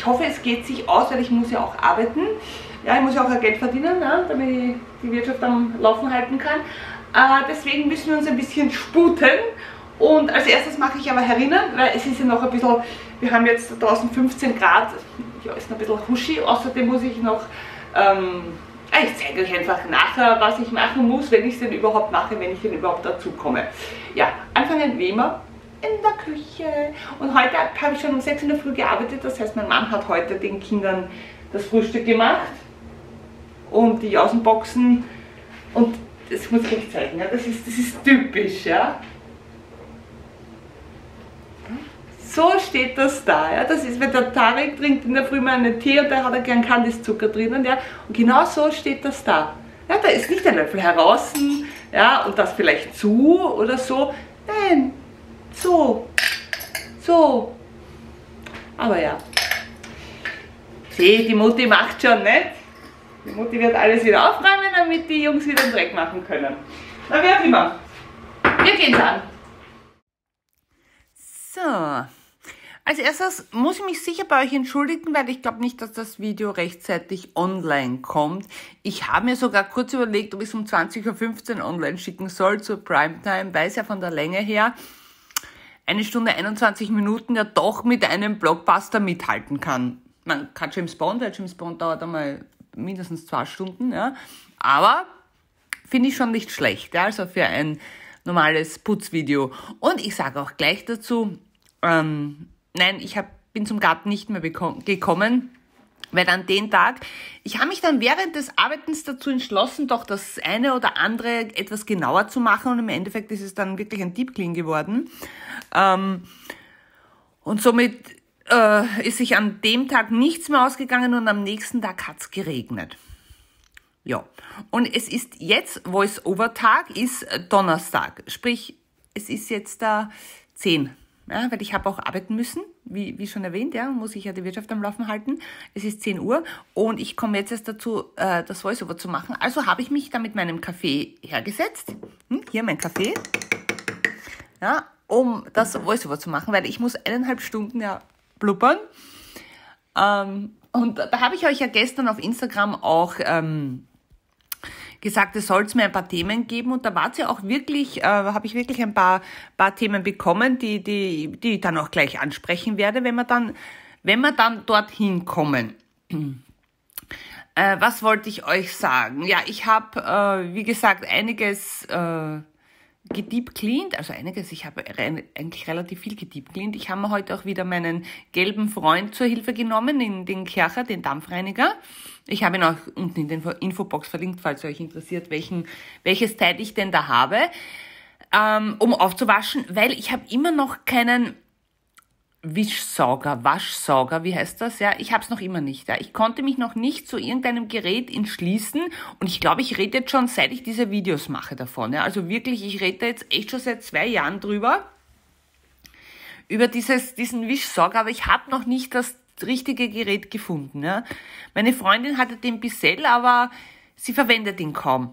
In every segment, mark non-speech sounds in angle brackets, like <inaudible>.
ich hoffe, es geht sich aus, weil ich muss ja auch arbeiten. Ja, ich muss ja auch Geld verdienen, ja, ne, damit ich die Wirtschaft am Laufen halten kann. Äh, deswegen müssen wir uns ein bisschen sputen. Und als erstes mache ich aber herinnen, weil es ist ja noch ein bisschen, wir haben jetzt draußen 15 Grad, ja, ist noch ein bisschen huschi. Außerdem muss ich noch, ähm, äh, ich zeige euch einfach nachher, was ich machen muss, wenn ich es denn überhaupt mache, wenn ich denn überhaupt dazu komme. Ja, anfangen wie immer in der Küche. Und heute habe ich schon um 6 in der Früh gearbeitet, das heißt, mein Mann hat heute den Kindern das Frühstück gemacht und die Jausenboxen. Und das muss ich euch zeigen, ja? das, ist, das ist typisch. Ja? So steht das da. Ja? Das ist, wenn der Tarek trinkt in der Früh mal einen Tee und da hat er gern Candice-Zucker drinnen. Ja? Und genau so steht das da. Ja, da ist nicht ein Löffel heraus ja, und das vielleicht zu oder so. Nein, so. So. Aber ja. Seht, die Mutti macht schon, ne? Die Mutti wird alles wieder aufräumen, damit die Jungs wieder den Dreck machen können. Na, wie auch immer. Wir gehen's an. So. Als erstes muss ich mich sicher bei euch entschuldigen, weil ich glaube nicht, dass das Video rechtzeitig online kommt. Ich habe mir sogar kurz überlegt, ob ich es um 20.15 Uhr online schicken soll zur Primetime, weil es ja von der Länge her eine Stunde 21 Minuten ja doch mit einem Blockbuster mithalten kann. Man kann James Bond, weil James Bond dauert einmal mindestens zwei Stunden, ja. Aber finde ich schon nicht schlecht, ja. Also für ein normales Putzvideo. Und ich sage auch gleich dazu, ähm, nein, ich hab, bin zum Garten nicht mehr gekommen weil an den Tag, ich habe mich dann während des Arbeitens dazu entschlossen, doch das eine oder andere etwas genauer zu machen und im Endeffekt ist es dann wirklich ein Deep Clean geworden. Ähm, und somit äh, ist sich an dem Tag nichts mehr ausgegangen und am nächsten Tag hat's geregnet. Ja, und es ist jetzt, Voice-Over-Tag ist Donnerstag, sprich, es ist jetzt da 10 ja, weil ich habe auch arbeiten müssen, wie, wie schon erwähnt, ja, muss ich ja die Wirtschaft am Laufen halten. Es ist 10 Uhr und ich komme jetzt erst dazu, äh, das Voiceover zu machen. Also habe ich mich da mit meinem Kaffee hergesetzt, hm, hier mein Kaffee, ja, um das Voiceover zu machen, weil ich muss eineinhalb Stunden ja blubbern. Ähm, und da habe ich euch ja gestern auf Instagram auch ähm, gesagt, es soll mir ein paar Themen geben und da war es ja auch wirklich, äh, habe ich wirklich ein paar, paar Themen bekommen, die, die, die ich dann auch gleich ansprechen werde, wenn wir dann, wenn wir dann dorthin kommen. Äh, was wollte ich euch sagen? Ja, ich habe, äh, wie gesagt, einiges äh, gedeep also einiges. Ich habe re eigentlich relativ viel gedeep Ich habe mir heute auch wieder meinen gelben Freund zur Hilfe genommen, in den Kercher, den Dampfreiniger. Ich habe ihn auch unten in den Infobox verlinkt, falls ihr euch interessiert, welchen, welches Teil ich denn da habe, ähm, um aufzuwaschen, weil ich habe immer noch keinen Wischsauger, Waschsauger, wie heißt das? Ja, ich habe es noch immer nicht. Ja. Ich konnte mich noch nicht zu irgendeinem Gerät entschließen und ich glaube, ich rede jetzt schon, seit ich diese Videos mache davon. Ja. Also wirklich, ich rede jetzt echt schon seit zwei Jahren drüber, über dieses, diesen Wischsauger, aber ich habe noch nicht das richtige Gerät gefunden. Ja. Meine Freundin hatte den Bissell, aber sie verwendet ihn kaum.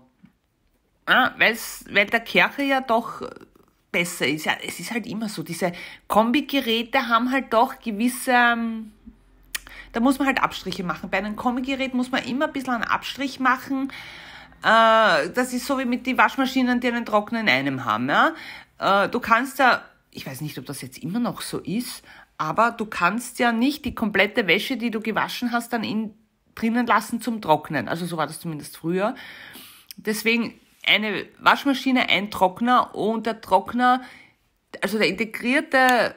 Ja, ah, weil der Kercher ja doch besser ist. Ja, es ist halt immer so, diese Kombigeräte haben halt doch gewisse, ähm, da muss man halt Abstriche machen. Bei einem Kombigerät muss man immer ein bisschen einen Abstrich machen. Äh, das ist so wie mit den Waschmaschinen, die einen Trockner in einem haben. Ja? Äh, du kannst ja, ich weiß nicht, ob das jetzt immer noch so ist, aber du kannst ja nicht die komplette Wäsche, die du gewaschen hast, dann in, drinnen lassen zum Trocknen. Also so war das zumindest früher. Deswegen eine Waschmaschine, ein Trockner und der Trockner, also der integrierte,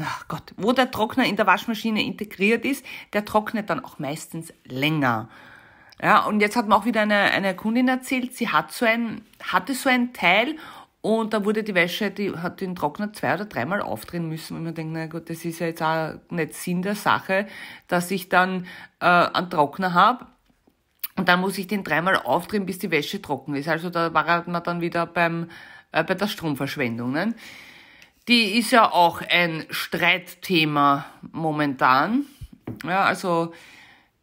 ach Gott, wo der Trockner in der Waschmaschine integriert ist, der trocknet dann auch meistens länger. Ja, und jetzt hat mir auch wieder eine, eine Kundin erzählt, sie hat so ein, hatte so ein Teil und da wurde die Wäsche, die hat den Trockner zwei oder dreimal aufdrehen müssen. Und man denkt, na gut, das ist ja jetzt auch nicht Sinn der Sache, dass ich dann äh, einen Trockner habe, und dann muss ich den dreimal aufdrehen, bis die Wäsche trocken ist. Also da war man dann wieder beim, äh, bei der Stromverschwendung. Ne? Die ist ja auch ein Streitthema momentan. Ja, also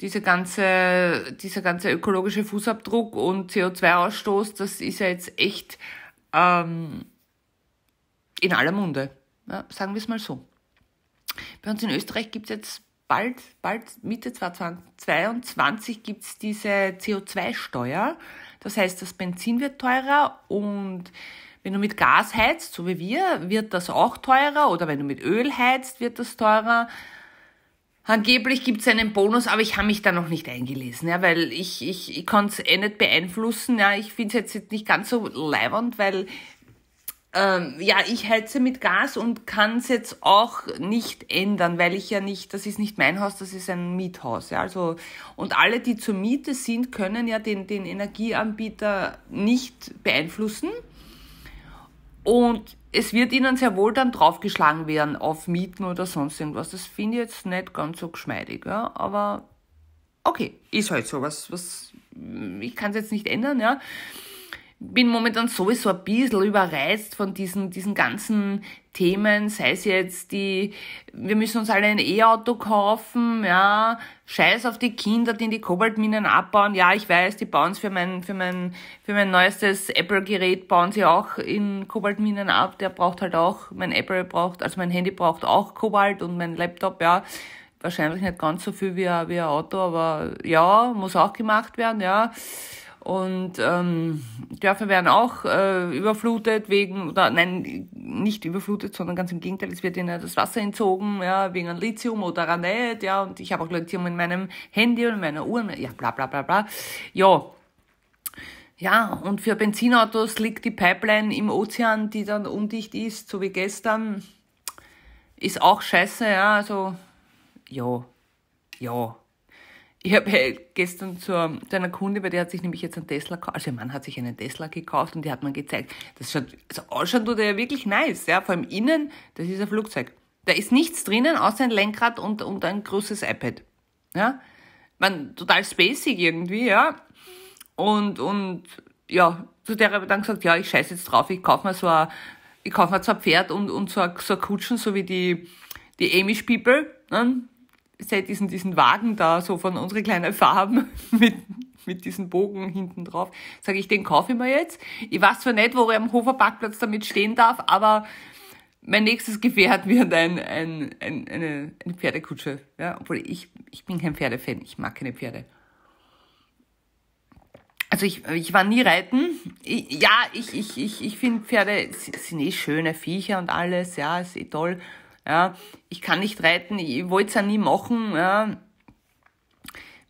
diese ganze, dieser ganze ökologische Fußabdruck und CO2-Ausstoß, das ist ja jetzt echt ähm, in aller Munde. Ja, sagen wir es mal so. Bei uns in Österreich gibt es jetzt bald, bald Mitte 2022 gibt es diese CO2-Steuer. Das heißt, das Benzin wird teurer und wenn du mit Gas heizt, so wie wir, wird das auch teurer oder wenn du mit Öl heizt, wird das teurer. Angeblich gibt es einen Bonus, aber ich habe mich da noch nicht eingelesen, ja, weil ich, ich, ich kann es eh nicht beeinflussen. Ja. Ich finde es jetzt nicht ganz so leibend, weil ähm, ja, ich heize mit Gas und kann es jetzt auch nicht ändern, weil ich ja nicht, das ist nicht mein Haus, das ist ein Miethaus. Ja, also, und alle, die zur Miete sind, können ja den, den Energieanbieter nicht beeinflussen. Und es wird ihnen sehr wohl dann draufgeschlagen werden auf Mieten oder sonst irgendwas. Das finde ich jetzt nicht ganz so geschmeidig, ja? aber okay, ist halt so. Was, was, ich kann es jetzt nicht ändern, ja bin momentan sowieso ein bisschen überreizt von diesen, diesen ganzen Themen, sei es jetzt die, wir müssen uns alle ein E-Auto kaufen, ja, scheiß auf die Kinder, die in die Kobaltminen abbauen, ja, ich weiß, die bauen es für mein, für mein, für mein neuestes Apple-Gerät, bauen sie auch in Kobaltminen ab, der braucht halt auch, mein Apple braucht, also mein Handy braucht auch Kobalt und mein Laptop, ja, wahrscheinlich nicht ganz so viel wie ein, wie ein Auto, aber ja, muss auch gemacht werden, ja. Und ähm, Dörfer werden auch äh, überflutet wegen, oder nein, nicht überflutet, sondern ganz im Gegenteil, es wird ihnen das Wasser entzogen, ja, wegen Lithium oder Ranet ja, und ich habe auch Lithium in meinem Handy und in meiner Uhr, ja, bla bla bla bla. Ja. Ja, und für Benzinautos liegt die Pipeline im Ozean, die dann undicht ist, so wie gestern. Ist auch scheiße, ja, also, ja, ja. Ich habe gestern zu, ähm, zu, einer Kunde, bei der hat sich nämlich jetzt ein Tesla gekauft, also ihr Mann hat sich einen Tesla gekauft und die hat man gezeigt. Das schaut, also ausschauen tut er ja wirklich nice, ja, vor allem innen, das ist ein Flugzeug. Da ist nichts drinnen, außer ein Lenkrad und, und ein großes iPad. Ja, man, total spacig irgendwie, ja. Und, und, ja, zu der habe ich dann gesagt, ja, ich scheiße jetzt drauf, ich kaufe mir so ein, ich kaufe mir so ein Pferd und, und so ein, so ein Kutschen, so wie die, die Amish People, ne? seit diesen, diesen Wagen da, so von unsere kleinen Farben <laughs> mit, mit diesem Bogen hinten drauf, sage ich, den kaufe ich mir jetzt. Ich weiß zwar nicht, wo er am Hofer Parkplatz damit stehen darf, aber mein nächstes Gefährt wird ein, ein, ein, eine, eine Pferdekutsche. Ja, obwohl ich, ich bin kein Pferdefan, ich mag keine Pferde. Also ich, ich war nie reiten. Ich, ja, ich, ich, ich, ich finde Pferde sind eh schöne Viecher und alles, ja, ist eh toll. Ja, ich kann nicht reiten, ich wollte es ja nie machen. Ja.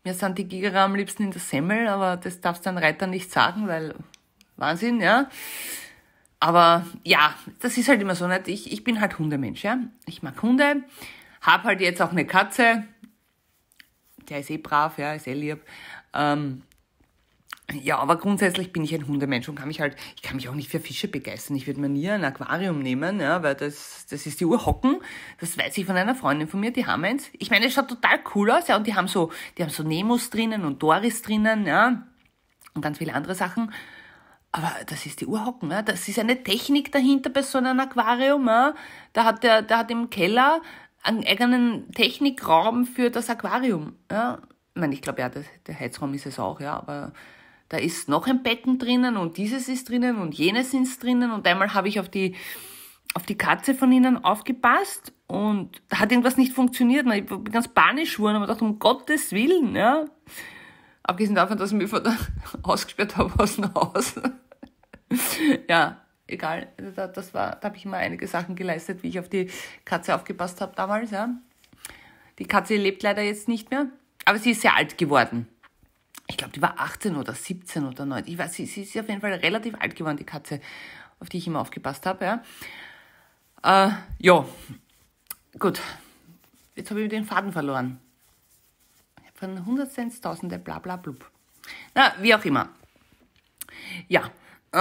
Mir sind die Gigerer am liebsten in der Semmel, aber das darfst du einem Reiter nicht sagen, weil Wahnsinn, ja. Aber ja, das ist halt immer so nicht. Ich, ich bin halt Hundemensch, ja. Ich mag Hunde, hab halt jetzt auch eine Katze. Der ist eh brav, ja, ist eh lieb. Ähm, ja, aber grundsätzlich bin ich ein Hundemensch und kann mich halt, ich kann mich auch nicht für Fische begeistern. Ich würde mir nie ein Aquarium nehmen, ja, weil das, das ist die Uhr hocken. Das weiß ich von einer Freundin von mir, die haben eins. Ich meine, es schaut total cool aus, ja, und die haben so, die haben so Nemos drinnen und Doris drinnen, ja, und ganz viele andere Sachen. Aber das ist die Uhr hocken, ja. Das ist eine Technik dahinter bei so einem Aquarium, ja. Da hat der, da hat im Keller einen eigenen Technikraum für das Aquarium, ja. Ich meine, ich glaube, ja, der, der Heizraum ist es auch, ja, aber, da ist noch ein Becken drinnen und dieses ist drinnen und jenes ist drinnen und einmal habe ich auf die, auf die Katze von ihnen aufgepasst und da hat irgendwas nicht funktioniert. Ich bin ganz panisch geworden und habe gedacht, um Gottes Willen, ja. Abgesehen davon, dass ich mich von da <laughs> ausgesperrt habe aus dem Haus. <laughs> ja, egal. Das war, da habe ich immer einige Sachen geleistet, wie ich auf die Katze aufgepasst habe damals, ja. Die Katze lebt leider jetzt nicht mehr, aber sie ist sehr alt geworden ich glaube, die war 18 oder 17 oder 19. Ich weiß, sie, sie ist auf jeden Fall relativ alt geworden, die Katze, auf die ich immer aufgepasst habe. Ja, äh, ja. gut. Jetzt habe ich den Faden verloren. Von 100 Cent, Tausende, bla bla blub. Na, wie auch immer. Ja, äh,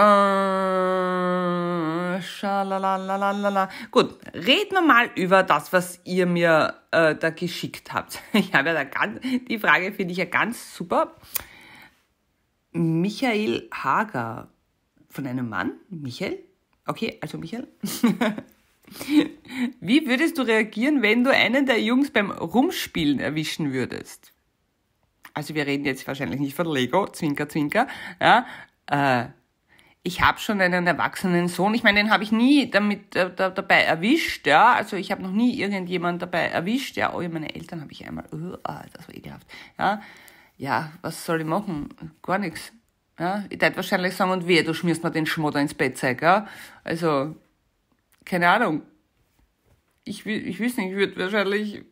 schalalalala. Gut, reden wir mal über das, was ihr mir äh, da geschickt habt. <laughs> Ich habe ja da ganz, die Frage finde ich ja ganz super. Michael Hager von einem Mann? Michael? Okay, also Michael. <laughs> Wie würdest du reagieren, wenn du einen der Jungs beim Rumspielen erwischen würdest? Also wir reden jetzt wahrscheinlich nicht von Lego, Zwinker, Zwinker. Ja, äh, ich habe schon einen erwachsenen Sohn. Ich meine, den habe ich nie damit da, äh, da, dabei erwischt, ja. Also ich habe noch nie irgendjemand dabei erwischt, ja. Oh, ja, meine Eltern habe ich einmal, oh, das war ekelhaft, ja. Ja, was soll ich machen? Gar nichts. Ja, ich würde wahrscheinlich sagen, und wehe, du schmierst mir den Schmodder ins Bettzeug, ja. Also, keine Ahnung. Ich, ich weiß nicht, ich würde wahrscheinlich,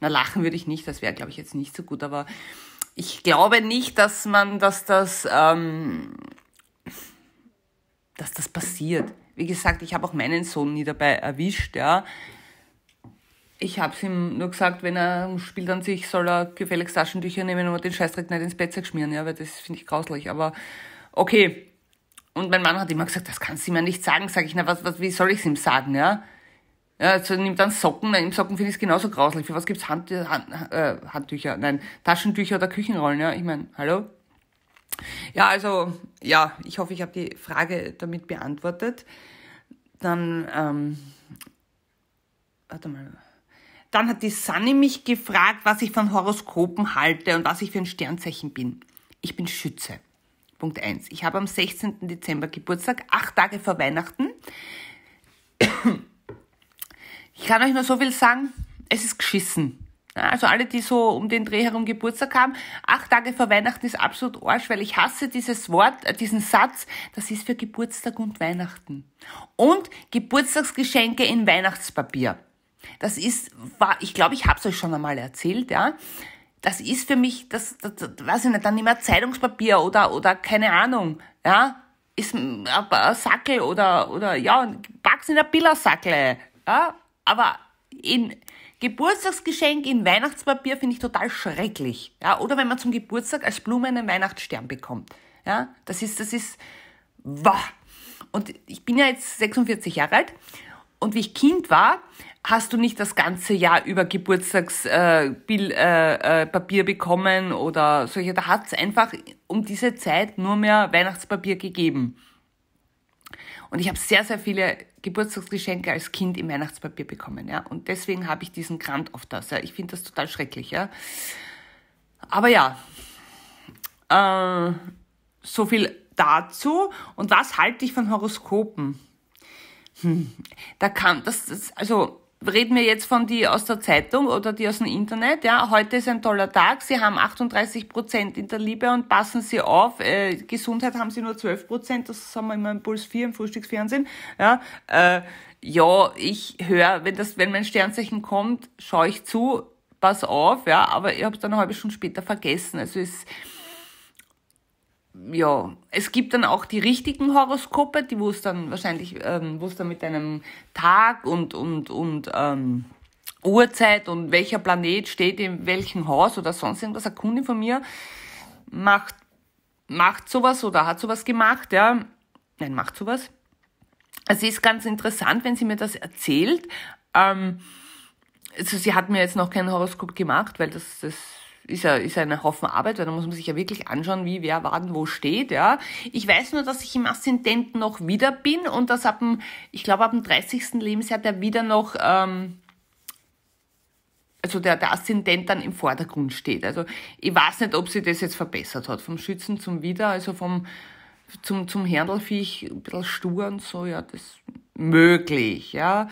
na, lachen würde ich nicht, das wäre, glaube ich, jetzt nicht so gut, aber ich glaube nicht, dass man, dass das, ähm, dass das passiert. Wie gesagt, ich habe auch meinen Sohn nie dabei erwischt, ja. Ich habe es ihm nur gesagt, wenn er spielt an sich, soll er gefälligst Taschentücher nehmen und den Scheißdreck nicht ins Bett schmieren, ja, weil das finde ich grauslich. Aber okay. Und mein Mann hat immer gesagt, das kannst du ihm ja nicht sagen. Sag ich, na, was, was, wie soll ich es ihm sagen, ja? Ja, also nimmt dann Socken. Nein, im Socken finde ich es genauso grauslich. Für was gibt's Hand, Hand, äh, Handtücher? Nein, Taschentücher oder Küchenrollen, ja? Ich meine, hallo? Ja, also ja, ich hoffe, ich habe die Frage damit beantwortet. Dann, ähm, warte mal. Dann hat die Sunny mich gefragt, was ich von Horoskopen halte und was ich für ein Sternzeichen bin. Ich bin Schütze. Punkt 1. Ich habe am 16. Dezember Geburtstag, acht Tage vor Weihnachten. Ich kann euch nur so viel sagen, es ist geschissen. Also alle, die so um den Dreh herum Geburtstag haben. Acht Tage vor Weihnachten ist absolut Arsch, weil ich hasse dieses Wort, äh, diesen Satz, das ist für Geburtstag und Weihnachten. Und Geburtstagsgeschenke in Weihnachtspapier. Das ist, war, ich glaube, ich habe es euch schon einmal erzählt, ja. Das ist für mich, das, das, das weiß ich nicht, dann immer Zeitungspapier oder, oder keine Ahnung, ja. Ist ein Sackel oder, oder, ja, pack's in der Pillersackel, ja. Aber in Geburtstagsgeschenk in Weihnachtspapier finde ich total schrecklich. Ja, oder wenn man zum Geburtstag als Blume einen Weihnachtsstern bekommt. Ja, das ist, das ist, wah. Und ich bin ja jetzt 46 Jahre alt und wie ich Kind war, hast du nicht das ganze Jahr über Geburtstagspapier äh, äh, äh, bekommen oder solche. Da hat es einfach um diese Zeit nur mehr Weihnachtspapier gegeben. Und ich habe sehr, sehr viele Geburtstagsgeschenke als Kind im Weihnachtspapier bekommen. Ja? Und deswegen habe ich diesen Grand auf das. Ja? Ich finde das total schrecklich. Ja? Aber ja, äh, so viel dazu. Und was halte ich von Horoskopen? Hm, da kann das, das also reden wir jetzt von die aus der Zeitung oder die aus dem Internet. Ja, heute ist ein toller Tag. Sie haben 38 Prozent in der Liebe und passen Sie auf. Äh, Gesundheit haben Sie nur 12 Prozent. Das haben wir immer im Puls 4 im Frühstücksfernsehen. Ja, äh, ja ich höre, wenn das, wenn mein Sternzeichen kommt, schaue ich zu, pass auf. Ja, aber ich habe es dann eine halbe Stunde später vergessen. Also ist ja, es gibt dann auch die richtigen Horoskope, die wo es dann wahrscheinlich, ähm, wo es dann mit einem Tag und und und ähm, Uhrzeit und welcher Planet steht in welchem Haus oder sonst irgendwas. Eine Kunde von mir macht macht sowas oder hat sowas gemacht, ja, nein, macht sowas. Es ist ganz interessant, wenn sie mir das erzählt. Ähm, also sie hat mir jetzt noch kein Horoskop gemacht, weil das das ist ja, ist ja eine Haufen Arbeit, weil da muss man sich ja wirklich anschauen, wie wer wann wo steht, ja. Ich weiß nur, dass ich im Aszendenten noch wieder bin und dass ab dem, ich glaube, ab dem 30. Lebensjahr der wieder noch, ähm, also der, der Aszendent dann im Vordergrund steht. Also ich weiß nicht, ob sie das jetzt verbessert hat, vom Schützen zum Wieder, also vom, zum, zum Herdelfiech, ein bisschen stur und so, ja, das möglich, ja.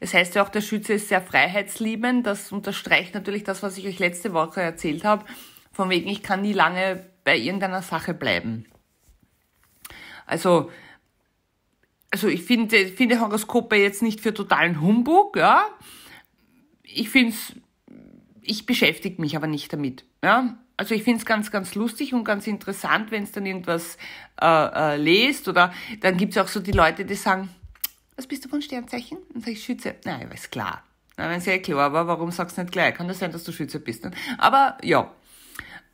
Es heißt ja auch, der Schütze ist sehr freiheitsliebend. Das unterstreicht natürlich das, was ich euch letzte Woche erzählt habe. Von wegen, ich kann nie lange bei irgendeiner Sache bleiben. Also, also ich finde, finde Horoskope jetzt nicht für totalen Humbug, ja. Ich finde es, ich beschäftige mich aber nicht damit, ja. Also ich finde es ganz, ganz lustig und ganz interessant, wenn es dann irgendwas äh, äh, lest oder dann gibt es auch so die Leute, die sagen, was bist du von Sternzeichen? Und sage ich, Schütze. Nein, ja, ist klar. Nein, wenn es eh ja klar war, warum sagst du nicht gleich? Kann das sein, dass du Schütze bist? Ne? Aber ja,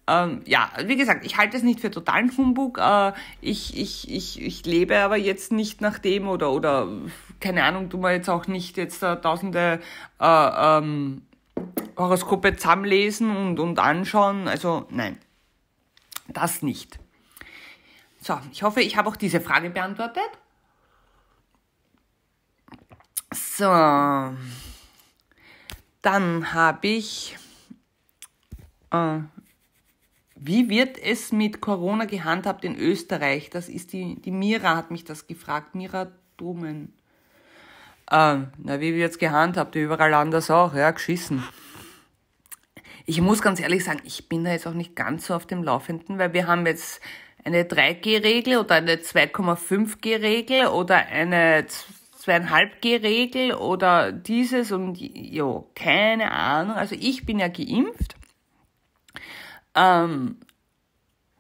ähm, ja, wie gesagt, ich halte es nicht für totalen Humbug. Äh, ich, ich, ich, ich lebe aber jetzt nicht nach dem oder, oder keine Ahnung, tun wir jetzt auch nicht jetzt äh, tausende äh, ähm, Horoskope zusammenlesen und, und anschauen. Also nein, das nicht. So, ich hoffe, ich habe auch diese Frage beantwortet. So. Dann habe ich. Äh, wie wird es mit Corona gehandhabt in Österreich? Das ist die, die Mira hat mich das gefragt. Mira Dumen. Äh, na, wie wird es gehandhabt? Überall anders auch, ja, geschissen. Ich muss ganz ehrlich sagen, ich bin da jetzt auch nicht ganz so auf dem Laufenden, weil wir haben jetzt eine 3G-Regel oder eine 2,5G-Regel oder eine Zweieinhalb-G-Regel oder dieses und jo, keine Ahnung. Also ich bin ja geimpft. Ähm,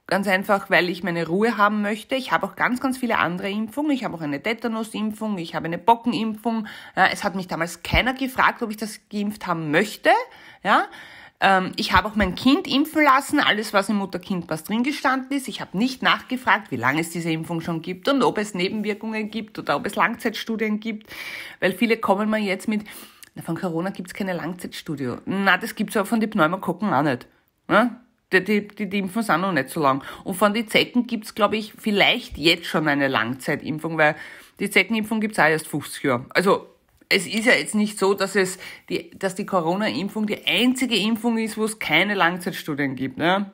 ganz einfach, weil ich meine Ruhe haben möchte. Ich habe auch ganz, ganz viele andere Impfungen. Ich habe auch eine Tetanus-Impfung, ich habe eine Bockenimpfung. Ja, es hat mich damals keiner gefragt, ob ich das geimpft haben möchte. Ja, ähm, ich habe auch mein Kind impfen lassen, alles was im Mutter-Kind-Pass drin gestanden ist. Ich habe nicht nachgefragt, wie lange es diese Impfung schon gibt und ob es Nebenwirkungen gibt oder ob es Langzeitstudien gibt, weil viele kommen mal jetzt mit, na, von Corona gibt es keine Langzeitstudie. Na, das gibt es auch von den Pneumokokken auch nicht. Ne? Die, die, die, die Impfen sind noch nicht so lang. Und von den Zecken gibt es, glaube ich, vielleicht jetzt schon eine Langzeitimpfung, weil die Zeckenimpfung gibt es auch erst 50 Jahre. Also es ist ja jetzt nicht so, dass es die, dass die Corona-Impfung die einzige Impfung ist, wo es keine Langzeitstudien gibt. Ne?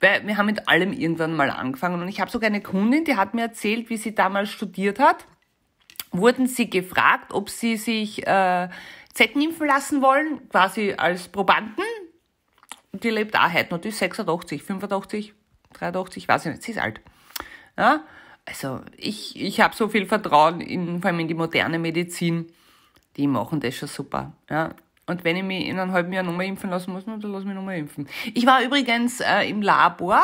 Weil wir haben mit allem irgendwann mal angefangen. Und ich habe sogar eine Kundin, die hat mir erzählt, wie sie damals studiert hat. Wurden sie gefragt, ob sie sich äh, Zecken impfen lassen wollen, quasi als Probanden. Die lebt auch heute noch, die ist 86, 85, 83, weiß ich nicht, sie ist alt. Ja? Also ich, ich habe so viel Vertrauen in vor allem in die moderne Medizin. Die machen das schon super. Ja. Und wenn ich mich in einem halben Jahr nochmal impfen lassen muss, dann lass mich nochmal impfen. Ich war übrigens äh, im Labor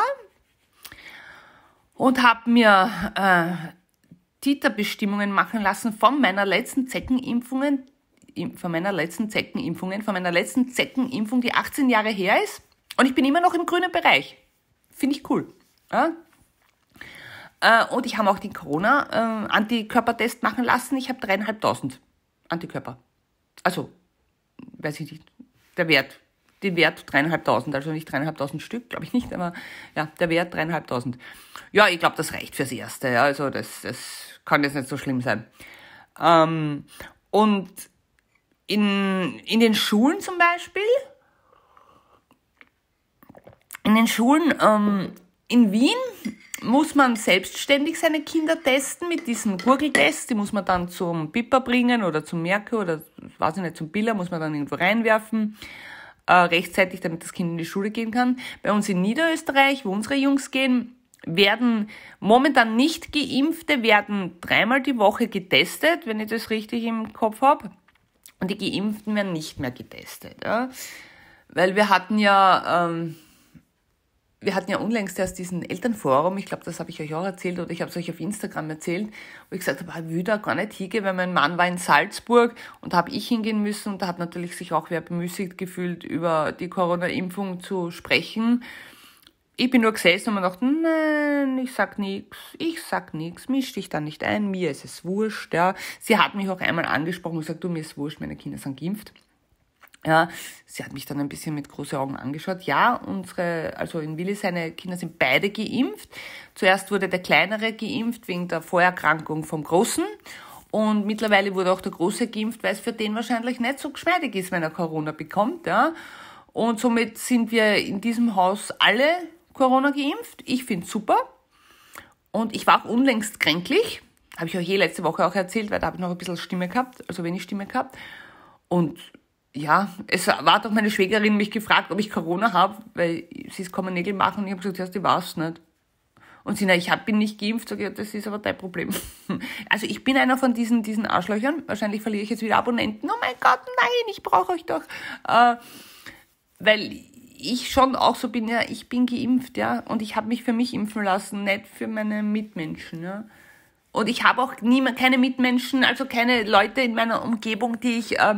und habe mir äh, Titerbestimmungen machen lassen von meiner letzten Zeckenimpfungen, von meiner letzten Zeckenimpfungen, von meiner letzten Zeckenimpfung, die 18 Jahre her ist. Und ich bin immer noch im grünen Bereich. Finde ich cool. Ja? Äh, und ich habe auch den Corona-Antikörpertest äh, machen lassen. Ich habe dreieinhalbtausend Antikörper. Also, weiß ich nicht, der Wert. Den Wert dreieinhalbtausend, also nicht dreieinhalbtausend Stück, glaube ich nicht, aber ja, der Wert dreieinhalbtausend. Ja, ich glaube, das reicht fürs Erste. Ja, also, das, das kann jetzt nicht so schlimm sein. Ähm, und in, in den Schulen zum Beispiel, in den Schulen ähm, in Wien muss man selbstständig seine Kinder testen mit diesem Gurgeltest. Die muss man dann zum Pippa bringen oder zum Merkur oder, weiß ich nicht, zum Biller, muss man dann irgendwo reinwerfen. Äh, rechtzeitig, damit das Kind in die Schule gehen kann. Bei uns in Niederösterreich, wo unsere Jungs gehen, werden momentan nicht geimpfte, werden dreimal die Woche getestet, wenn ich das richtig im Kopf habe. Und die geimpften werden nicht mehr getestet. Ja? Weil wir hatten ja... Ähm, wir hatten ja unlängst erst diesen Elternforum, ich glaube, das habe ich euch auch erzählt oder ich habe es euch auf Instagram erzählt, wo ich gesagt habe, ich ah, würde da gar nicht hingehen, weil mein Mann war in Salzburg und da habe ich hingehen müssen und da hat natürlich sich auch wer bemüßigt gefühlt, über die Corona-Impfung zu sprechen. Ich bin nur gesessen und mir dachte, nein, ich sag nix, ich sag nix, misch dich da nicht ein, mir ist es wurscht, ja. Sie hat mich auch einmal angesprochen und gesagt, du, mir ist wurscht, meine Kinder sind geimpft. Ja, sie hat mich dann ein bisschen mit großen Augen angeschaut. Ja, unsere, also in Willi, seine Kinder sind beide geimpft. Zuerst wurde der Kleinere geimpft wegen der Vorerkrankung vom Großen. Und mittlerweile wurde auch der Große geimpft, weil es für den wahrscheinlich nicht so geschmeidig ist, wenn er Corona bekommt. Ja. Und somit sind wir in diesem Haus alle Corona geimpft. Ich finde super. Und ich war auch unlängst kränklich. Habe ich euch eh letzte Woche auch erzählt, weil da habe ich noch ein bisschen Stimme gehabt, also wenig Stimme gehabt. Und ja, es war doch meine Schwägerin mich gefragt, ob ich Corona habe, weil sie es kommen Nägel machen und ich habe gesagt, ja, die war's nicht. Und sie, na, ich hab, bin nicht geimpft, sage ich, das ist aber dein Problem. <laughs> Also ich bin einer von diesen, diesen Arschlöchern. Wahrscheinlich verliere ich jetzt wieder Abonnenten. Oh mein Gott, nein, ich brauche euch doch. Äh, weil ich schon auch so bin, ja, ich bin geimpft, ja. Und ich habe mich für mich impfen lassen, nicht für meine Mitmenschen, ja. Und ich habe auch niemand, keine Mitmenschen, also keine Leute in meiner Umgebung, die ich... Äh,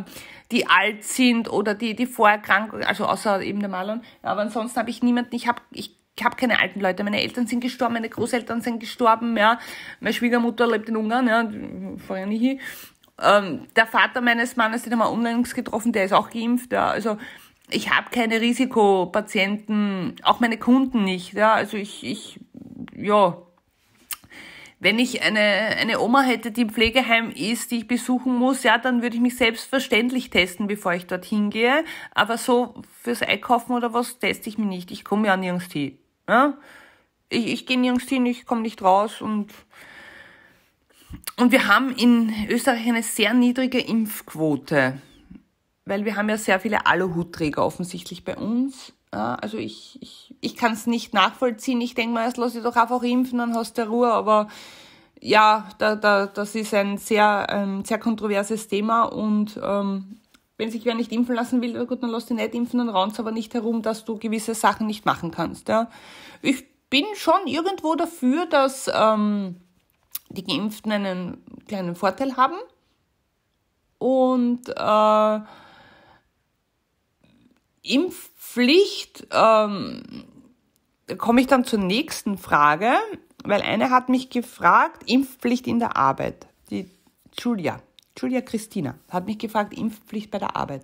die alt sind oder die, die vorher krank, also außer eben der Marlon. Aber ansonsten habe ich niemanden, ich habe ich ich habe keine alten Leute. Meine Eltern sind gestorben, meine Großeltern sind gestorben, ja. Meine Schwiegermutter lebt in Ungarn, ja, vorher nicht. Ähm, der Vater meines Mannes, den haben wir unlängst getroffen, der ist auch geimpft, ja. Also ich habe keine Risikopatienten, auch meine Kunden nicht, ja. Also ich, ich, ja, wenn ich eine, eine Oma hätte, die im Pflegeheim ist, die ich besuchen muss, ja, dann würde ich mich selbstverständlich testen, bevor ich dorthin gehe. Aber so fürs Einkaufen oder was teste ich mich nicht. Ich komme ja nirgends hin. Ja? Ich, ich gehe nirgends hin, ich komme nicht raus und und wir haben in Österreich eine sehr niedrige Impfquote, weil wir haben ja sehr viele Aluhutträger offensichtlich bei uns. Also ich, ich ich kann es nicht nachvollziehen. Ich denke mal, das lass ich doch einfach impfen, dann hast du Ruhe. Aber ja, da, da, das ist ein sehr, ähm, sehr kontroverses Thema und ähm, wenn sich wer nicht impfen lassen will, gut, dann lass dich nicht impfen, dann raunst aber nicht herum, dass du gewisse Sachen nicht machen kannst. Ja. Ich bin schon irgendwo dafür, dass ähm, die Geimpften einen kleinen Vorteil haben und äh, Impfpflicht ähm, komme ich dann zur nächsten Frage, weil eine hat mich gefragt, Impfpflicht in der Arbeit. Die Julia, Julia Christina hat mich gefragt, Impfpflicht bei der Arbeit.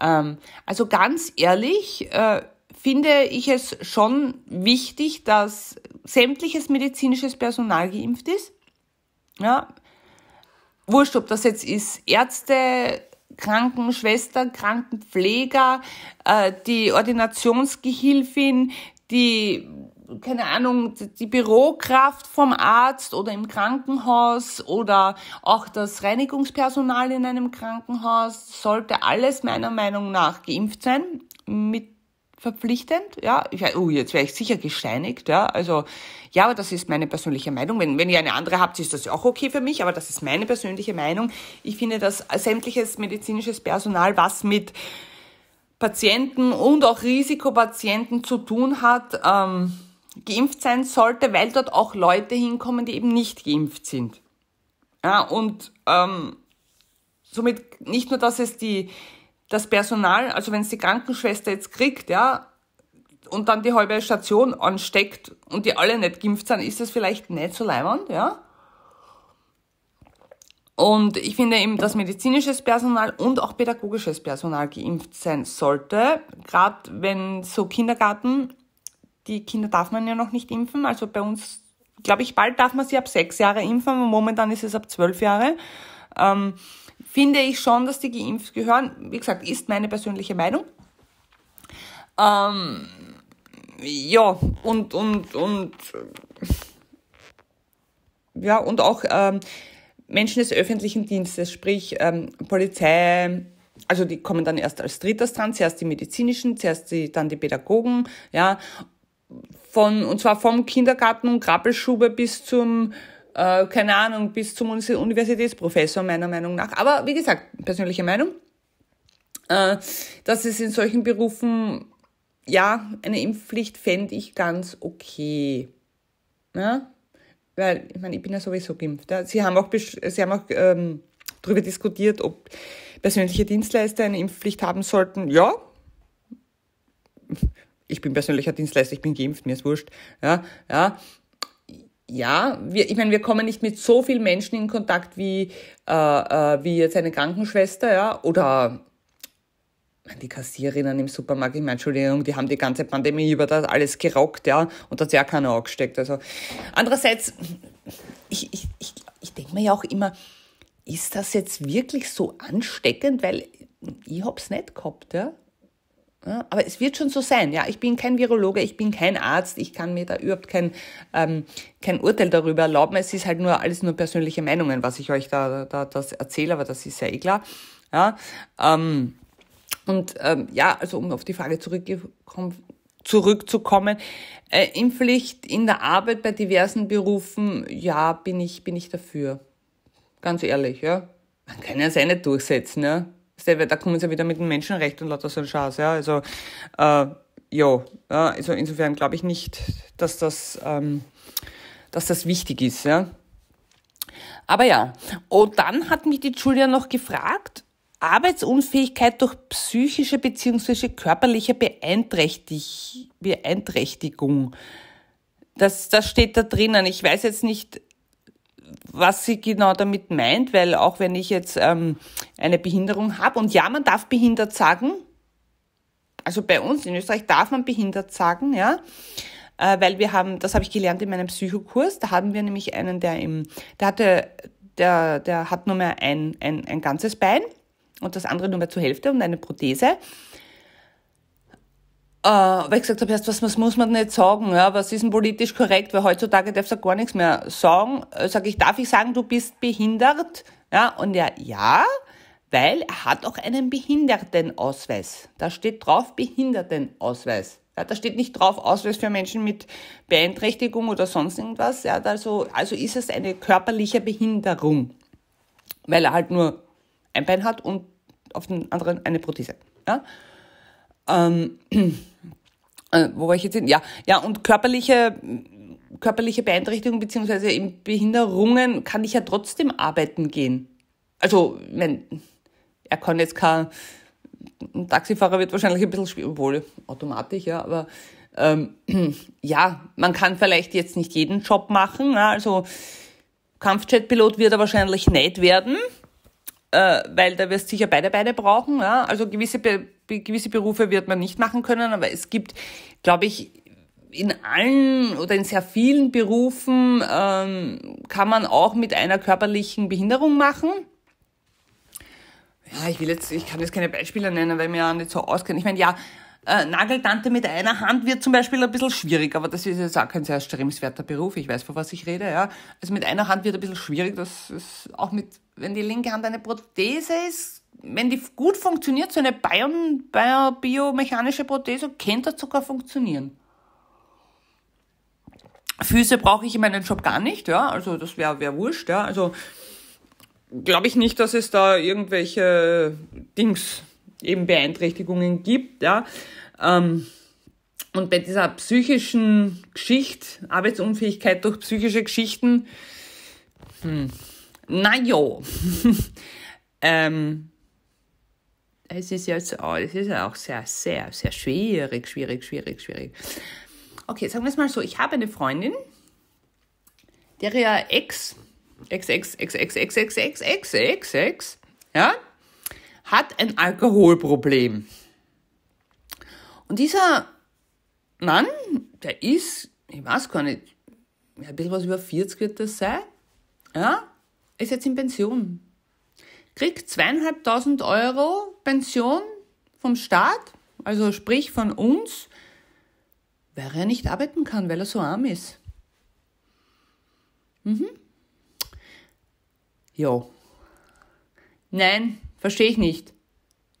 Ähm, also ganz ehrlich, äh, finde ich es schon wichtig, dass sämtliches medizinisches Personal geimpft ist. Ja. Wurscht, ob das jetzt ist Ärzte, Krankenschwester, Krankenpfleger, äh, die Ordinationsgehilfin, die, keine Ahnung, die Bürokraft vom Arzt oder im Krankenhaus oder auch das Reinigungspersonal in einem Krankenhaus sollte alles meiner Meinung nach geimpft sein mit verpflichtend, ja. Ich, oh, jetzt wäre ich sicher gesteinigt, ja. Also, ja, aber das ist meine persönliche Meinung. Wenn, wenn ihr eine andere habt, ist das ja auch okay für mich, aber das ist meine persönliche Meinung. Ich finde, dass sämtliches medizinisches Personal, was mit Patienten und auch Risikopatienten zu tun hat, ähm, geimpft sein sollte, weil dort auch Leute hinkommen, die eben nicht geimpft sind. Ja, und ähm, somit nicht nur, dass es die, das Personal, also wenn es die Krankenschwester jetzt kriegt, ja, und dann die halbe Station ansteckt und die alle nicht geimpft sind, ist das vielleicht nicht so leimend, ja. Und ich finde eben, dass medizinisches Personal und auch pädagogisches Personal geimpft sein sollte. Gerade wenn so Kindergarten, die Kinder darf man ja noch nicht impfen. Also bei uns, glaube ich, bald darf man sie ab sechs Jahre impfen. Momentan ist es ab zwölf Jahre. Ähm, finde ich schon, dass die geimpft gehören. Wie gesagt, ist meine persönliche Meinung. Ähm, ja, und, und, und, ja, und auch, ähm, Menschen des öffentlichen Dienstes, sprich ähm, Polizei, also die kommen dann erst als drittes dran, zuerst die medizinischen, zuerst die, dann die Pädagogen, ja, von, und zwar vom Kindergarten und Krabbelschube bis zum, äh, keine Ahnung, bis zum Universitätsprofessor meiner Meinung nach. Aber wie gesagt, persönliche Meinung, äh, dass es in solchen Berufen, ja, eine Impfpflicht fände ich ganz okay. Ja, ne? weil ich meine, ich bin ja sowieso geimpft. Ja. Sie haben auch, Sie haben auch ähm, darüber diskutiert, ob persönliche Dienstleister eine Impfpflicht haben sollten. Ja, ich bin persönlicher Dienstleister, ich bin geimpft, mir ist wurscht. Ja, ja. Ja, wir, ich meine, wir kommen nicht mit so vielen Menschen in Kontakt wie, äh, äh wie jetzt eine Krankenschwester ja, oder die Kassierinnen im Supermarkt, ich meine, Entschuldigung, die haben die ganze Pandemie über das alles gerockt, ja, und da hat ja keiner angesteckt. Also, andererseits, ich, ich, ich, ich denke mir ja auch immer, ist das jetzt wirklich so ansteckend? Weil ich habe es nicht gehabt, ja. Ja, aber es wird schon so sein. Ja, ich bin kein Virologe, ich bin kein Arzt, ich kann mir da überhaupt kein, ähm, kein Urteil darüber erlauben. Es ist halt nur alles nur persönliche Meinungen, was ich euch da, da das erzähle, aber das ist ja eh klar. Ja, ähm, und ähm, ja, also um auf die Frage zurückzukommen, äh, Impfpflicht in der Arbeit bei diversen Berufen, ja, bin ich, bin ich dafür. Ganz ehrlich, ja. Man kann ja seine durchsetzen, ne? ja. Da kommen sie ja wieder mit dem Menschenrecht und lauter so ein Schatz, ja. Also, äh, jo, ja, also insofern glaube ich nicht, dass das, ähm, dass das wichtig ist, ja. Aber ja, und oh, dann hat mich die Julia noch gefragt, Arbeitsunfähigkeit durch psychische bzw. körperliche Beeinträchtig Beeinträchtigung. Das, das steht da drinnen. Ich weiß jetzt nicht, was sie genau damit meint, weil auch wenn ich jetzt ähm, eine Behinderung habe, und ja, man darf behindert sagen, also bei uns in Österreich darf man behindert sagen, ja, äh, weil wir haben, das habe ich gelernt in meinem Psychokurs, da haben wir nämlich einen, der im, der hatte, der, der hat nur mehr ein, ein, ein ganzes Bein und das andere nur mehr zur Hälfte und eine Prothese. Äh, weil ich gesagt habe, was, was muss man denn jetzt sagen, ja, was ist denn politisch korrekt, weil heutzutage darfst du gar nichts mehr sagen. Äh, sag ich, darf ich sagen, du bist behindert? Ja, und er, ja, weil er hat auch einen Behindertenausweis. Da steht drauf Behindertenausweis. Ja, da steht nicht drauf Ausweis für Menschen mit Beeinträchtigung oder sonst irgendwas. Ja, also, also ist es eine körperliche Behinderung, weil er halt nur ein Bein hat und auf den anderen eine Prothese. Ja? Ähm, <clears throat> äh, wo war ich jetzt hin? Ja, ja und körperliche, körperliche Beeinträchtigung beziehungsweise Behinderungen kann ich ja trotzdem arbeiten gehen. Also, wenn, er kann jetzt kein, ein Taxifahrer wird wahrscheinlich ein bisschen schwierig, obwohl automatisch, ja, aber ähm, <clears throat> ja, man kann vielleicht jetzt nicht jeden Job machen, na, also Kampfjetpilot wird er wahrscheinlich nicht werden, äh, weil da wirst du sicher beide Beine brauchen. Ja? Also gewisse, Be gewisse Berufe wird man nicht machen können, aber es gibt, glaube ich, in allen oder in sehr vielen Berufen ähm, kann man auch mit einer körperlichen Behinderung machen. Ja, ich will jetzt, ich kann jetzt keine Beispiele nennen, weil mir ja nicht so auskennen. Ich meine, ja, äh, Nageltante mit einer Hand wird zum Beispiel ein bisschen schwierig, aber das ist jetzt auch kein sehr strebenswerter Beruf. Ich weiß, von was ich rede, ja. Also mit einer Hand wird ein bisschen schwierig. Das ist auch mit, wenn die linke Hand eine Prothese ist, wenn die gut funktioniert, so eine bio, bio, biomechanische Prothese, könnte das sogar funktionieren. Füße brauche ich in meinem Job gar nicht, ja. Also das wäre wär wurscht, ja. Also glaube ich nicht, dass es da irgendwelche Dings eben Beeinträchtigungen gibt, ja. Ähm, und bei dieser psychischen Geschichte, Arbeitsunfähigkeit durch psychische Geschichten, hm, jo. ähm, es ist ja auch, auch sehr, sehr, sehr schwierig, schwierig, schwierig, schwierig. Okay, sagen wir es mal so, ich habe eine Freundin, der ja Ex, Ex, Ex, Ex, Ex, Ex, Ex, Ex, Ex, Ex, Ex, ja, hat ein Alkoholproblem. Und dieser Mann, der ist, ich weiß gar nicht, ein bisschen was über 40 wird das sein, ja, ist jetzt in Pension. Kriegt zweieinhalbtausend Euro Pension vom Staat, also sprich von uns, weil er nicht arbeiten kann, weil er so arm ist. Mhm. Ja. Nein, Verstehe ich nicht.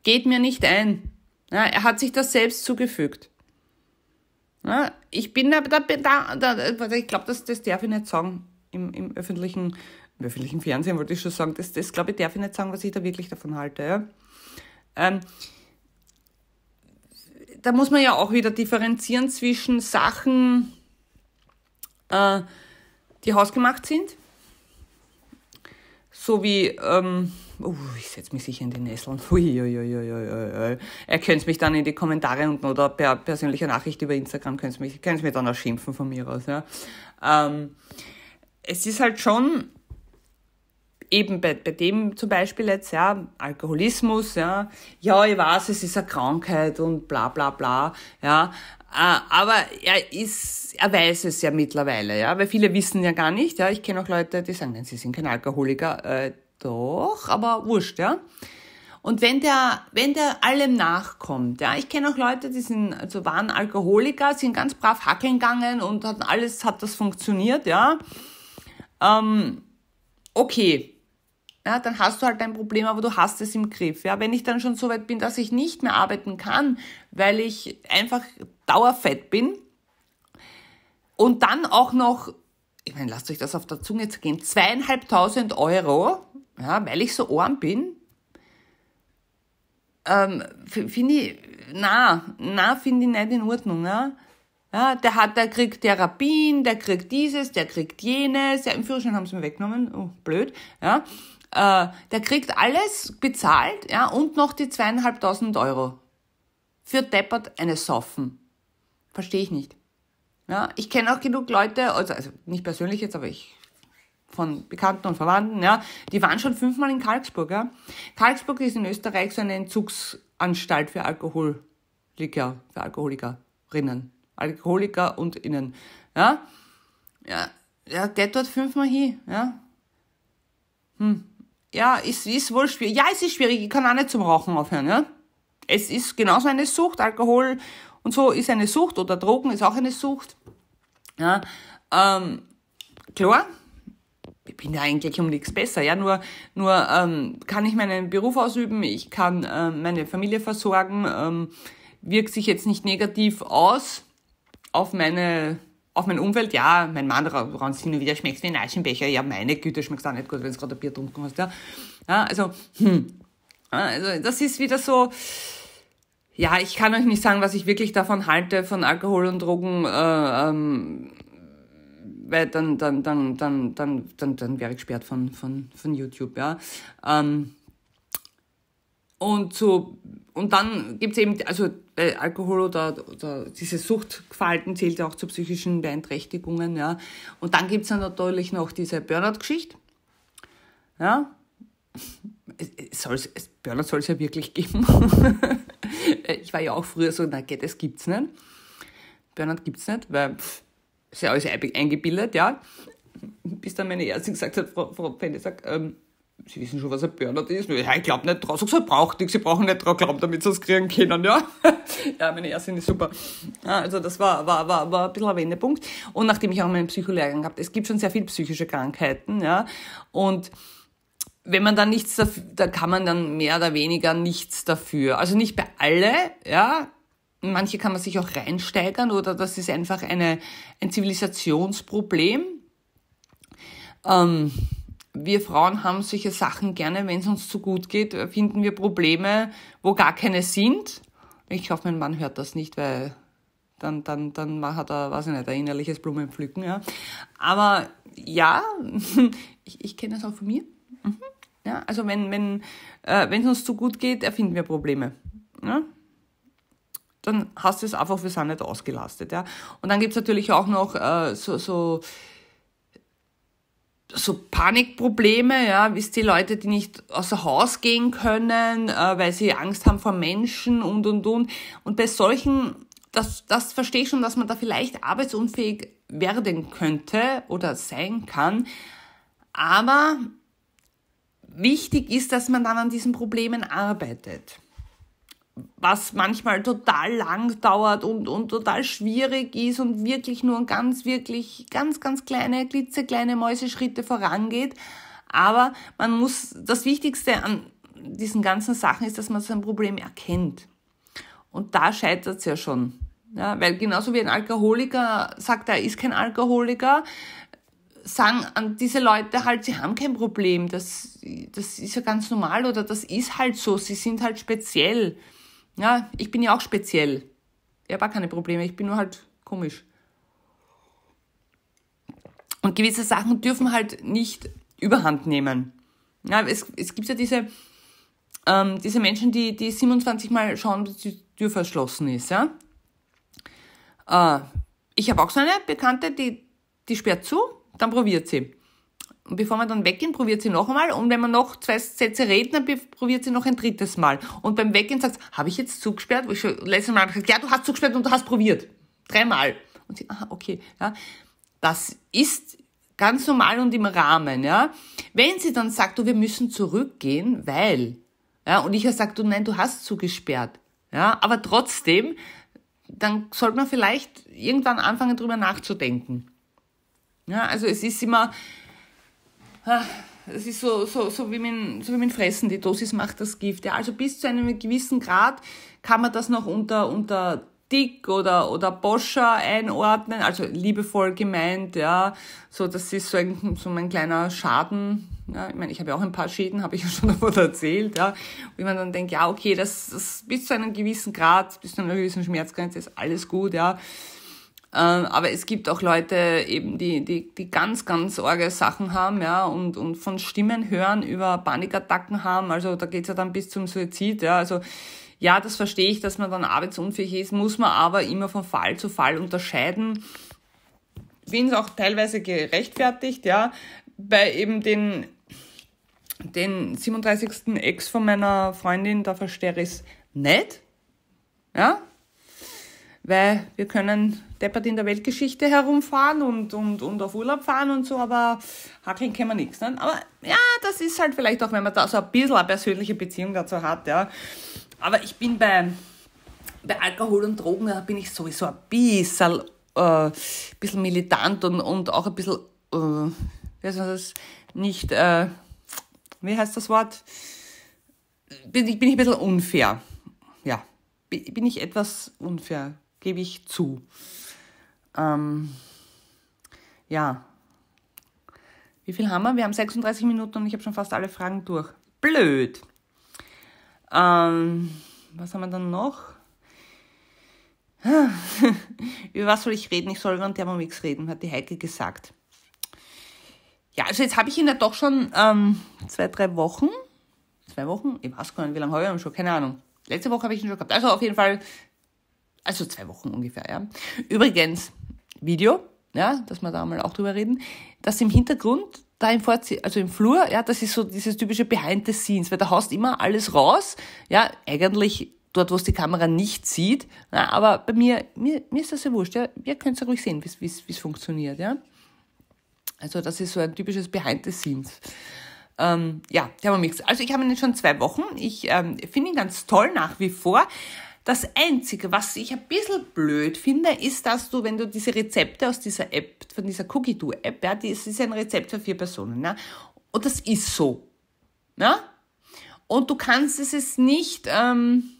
Geht mir nicht ein. Ja, er hat sich das selbst zugefügt. Ja, ich bin da, da, da, da ich glaube, das, das darf ich nicht sagen im, im öffentlichen, im öffentlichen Fernsehen, wollte ich schon sagen. Das, das glaube ich, darf ich nicht sagen, was ich da wirklich davon halte. Ja? Ähm, da muss man ja auch wieder differenzieren zwischen Sachen, äh, die hausgemacht sind, so wie ähm, uh, ich setze mich sicher in die Nesseln. Uiuiuiuiui. Ihr könnt mich dann in die Kommentare unten oder per persönlicher Nachricht über Instagram könnt mich, könnt's mir dann auch schimpfen von mir aus. Ja. Ähm, es ist halt schon eben bei, bei dem zum Beispiel jetzt, ja, Alkoholismus, ja, ja, ich weiß, es ist eine Krankheit und bla bla bla, ja, äh, aber er ist, er weiß es ja mittlerweile, ja, weil viele wissen ja gar nicht, ja, ich kenne auch Leute, die sagen, nein, sie sind kein Alkoholiker, äh, doch, aber wurscht, ja. Und wenn der, wenn der allem nachkommt, ja, ich kenne auch Leute, die sind, also waren Alkoholiker, sind ganz brav hackeln gegangen und hat alles, hat das funktioniert, ja. Ähm, okay. Ja, dann hast du halt ein Problem, aber du hast es im Griff. Ja, wenn ich dann schon so weit bin, dass ich nicht mehr arbeiten kann, weil ich einfach dauerfett bin und dann auch noch ich meine, lasst euch das auf der Zunge zergehen, zweieinhalbtausend Euro, ja, weil ich so arm bin, ähm, finde ich, na, na, finde ich nicht in Ordnung, ja. Ne? Ja, der hat, der kriegt Therapien, der kriegt dieses, der kriegt jenes, ja, im Führerschein haben sie mir weggenommen, oh, blöd, ja. Äh, der kriegt alles bezahlt, ja, und noch die zweieinhalbtausend Euro. Für deppert eine Soffen. Verstehe ich nicht. Ja, ich kenne auch genug Leute, also, also nicht persönlich jetzt, aber ich von Bekannten und Verwandten, ja, die waren schon fünfmal in Karlsburg. Ja. Karlsburg ist in Österreich so eine Entzugsanstalt für Alkoholiker, für Alkoholikerinnen, Alkoholiker und Innen. Ja, ja, ja geht dort fünfmal hin. Ja, hm. ja ist, ist wohl schwierig. Ja, es ist schwierig, ich kann auch nicht zum Rauchen aufhören. Ja. Es ist genauso eine Sucht, Alkohol und so ist eine Sucht oder Drogen ist auch eine Sucht. Ja, ähm, klar, ich bin ja eigentlich um nichts besser. Ja, nur, nur ähm, kann ich meinen Beruf ausüben, ich kann äh, meine Familie versorgen, ähm, wirkt sich jetzt nicht negativ aus auf meine auf mein Umfeld, ja, mein Mann raunt hin und wieder, schmeckt wie ein Aschenbecher, ja, meine Güte, schmeckt auch nicht gut, wenn du gerade ein Bier trinken hast, ja. ja also, hm. Also, das ist wieder so, ja, ich kann euch nicht sagen, was ich wirklich davon halte, von Alkohol und Drogen, äh, ähm, weil dann, dann, dann, dann, dann, dann, dann wäre ich gesperrt von, von, von YouTube, ja. Ähm, und so, und dann gibt's eben, also äh, Alkohol oder, oder diese Suchtverhalten zählt ja auch zu psychischen Beeinträchtigungen, ja. Und dann gibt es natürlich noch diese Burnout-Geschichte, ja soll's, Burnout soll es ja wirklich geben. <laughs> ich war ja auch früher so, na geht, das gibt's nicht. Burnout gibt's nicht, weil pff, ist ja alles eingebildet, ja. Bis dann meine Ärztin gesagt hat, Frau, Frau Penne sagt, ähm, Sie wissen schon, was ein Burnout ist. Ja, ich glaube nicht drauf. Sag, sie braucht nichts. Sie brauchen nicht drauf glauben, damit sie es kriegen können, ja. <laughs> ja, meine Ärztin ist super. Also, das war, war, war, war ein bisschen ein Wendepunkt. Und nachdem ich auch meinen Psycholehrgang gehabt es gibt schon sehr viele psychische Krankheiten, ja. Und wenn man dann nichts dafür, da kann man dann mehr oder weniger nichts dafür. Also nicht bei alle, ja. Manche kann man sich auch reinsteigern oder das ist einfach eine, ein Zivilisationsproblem. Ähm, wir Frauen haben solche Sachen gerne, wenn es uns zu gut geht, äh, finden wir Probleme, wo gar keine sind. Ich hoffe, mein Mann hört das nicht, weil dann, dann, dann hat er, weiß ich nicht, ein innerliches Blumenpflücken. Ja. Aber ja, <laughs> ich, ich kenne das auch von mir. Mhm. Ja, also wenn wenn äh, es uns zu gut geht, erfinden wir Probleme. Ja? Ne? Dann hast du es einfach, wir sind nicht ausgelastet. Ja? Und dann gibt es natürlich auch noch äh, so, so, so Panikprobleme, ja, es die Leute, die nicht außer Haus gehen können, äh, weil sie Angst haben vor Menschen und und und. Und bei solchen, das, das verstehe ich schon, dass man da vielleicht arbeitsunfähig werden könnte oder sein kann. Aber Wichtig ist, dass man dann an diesen Problemen arbeitet was manchmal total lang dauert und, und total schwierig ist und wirklich nur ganz, wirklich ganz, ganz kleine, klitzekleine Mäuseschritte vorangeht. Aber man muss, das Wichtigste an diesen ganzen Sachen ist, dass man sein Problem erkennt. Und da scheitert es ja schon. Ja, weil genauso wie ein Alkoholiker sagt, er ist kein Alkoholiker, sagen an diese Leute halt, sie haben kein Problem, das, das ist ja ganz normal oder das ist halt so, sie sind halt speziell. Ja, ich bin ja auch speziell. Ich habe auch keine Probleme, ich bin nur halt komisch. Und gewisse Sachen dürfen halt nicht überhand nehmen. Ja, es, es gibt ja diese, ähm, diese Menschen, die, die 27 Mal schauen, dass die Tür verschlossen ist. Ja? Äh, ich habe auch so eine Bekannte, die, die sperrt zu dann probiert sie. Und bevor wir dann weggehen, probiert sie noch einmal. Und wenn man noch zwei Sätze reden, dann probiert sie noch ein drittes Mal. Und beim Weggehen sagt sie, habe ich jetzt zugesperrt? Wo ich schon letztes Mal gesagt, ja, du hast zugesperrt und du hast probiert. Dreimal. Und sie, aha, okay, ja. Das ist ganz normal und im Rahmen, ja. Wenn sie dann sagt, du, oh, wir müssen zurückgehen, weil, ja, und ich ja sage, du, nein, du hast zugesperrt, ja, aber trotzdem, dann sollte man vielleicht irgendwann anfangen, drüber nachzudenken. Ja, also es ist immer, ah, es ist so, so, so, wie mit, so wie man fressen, die Dosis macht das Gift. Ja, also bis zu einem gewissen Grad kann man das noch unter, unter dick oder, oder Boscher einordnen, also liebevoll gemeint, ja. So, das ist so ein, so ein kleiner Schaden. Ja, ich meine, ich habe ja auch ein paar Schäden, habe ich <laughs> ja schon davon erzählt, ja. Wie man dann denkt, ja, okay, das, das bis zu einem gewissen Grad, bis zu einer gewissen Schmerzgrenze ist alles gut, ja. Ähm, aber es gibt auch Leute eben, die, die, die ganz, ganz orge Sachen haben, ja, und, und von Stimmen hören über Panikattacken haben. Also da geht es ja dann bis zum Suizid, ja. Also ja, das verstehe ich, dass man dann arbeitsunfähig ist, muss man aber immer von Fall zu Fall unterscheiden. Ich finde es auch teilweise gerechtfertigt, ja. Bei eben den, den 37. Ex von meiner Freundin, da verstehe ich es nicht. Ja, weil wir können deppert in der Weltgeschichte herumfahren und, und, und auf Urlaub fahren und so, aber hackeln können wir nichts. Ne? Aber ja, das ist halt vielleicht auch, wenn man da so ein bisschen eine persönliche Beziehung dazu hat, ja. Aber ich bin bei, bei Alkohol und Drogen, da bin ich sowieso ein bisschen, äh, bisschen militant und, und auch ein bisschen, äh, wie heißt das, nicht, äh, wie heißt das Wort? Bin ich, bin ich ein bisschen unfair. Ja, bin ich etwas unfair gebe ich zu. Ähm, ja. Wie viel haben wir? Wir haben 36 Minuten und ich habe schon fast alle Fragen durch. Blöd. Ähm, was haben wir dann noch? <laughs> über was soll ich reden? Ich soll über einen Thermomix reden, hat die Heike gesagt. Ja, also jetzt habe ich ihn ja doch schon ähm, zwei, drei Wochen. Zwei Wochen? Ich weiß gar nicht, wie lange habe ich ihn schon? Keine Ahnung. Letzte Woche habe ich ihn schon gehabt. Also auf jeden Fall also zwei Wochen ungefähr, ja. Übrigens, Video, ja, dass wir da mal auch drüber reden, dass im Hintergrund, da im Vorzie also im Flur, ja, das ist so dieses typische Behind the Scenes, weil da haust immer alles raus, ja, eigentlich dort, wo es die Kamera nicht sieht, na, aber bei mir, mir, mir ist das ja wurscht, ja, ihr könnt es ja ruhig sehen, wie es funktioniert, ja. Also das ist so ein typisches Behind the Scenes. Ähm, ja, der Mix. Also ich habe ihn jetzt schon zwei Wochen. Ich ähm, finde ihn ganz toll nach wie vor. Das Einzige, was ich ein bisschen blöd finde, ist, dass du, wenn du diese Rezepte aus dieser App, von dieser Cookie-Do-App, ja, das ist ein Rezept für vier Personen, ja, ne, und das ist so. Ja? Ne, und du kannst es jetzt nicht ähm,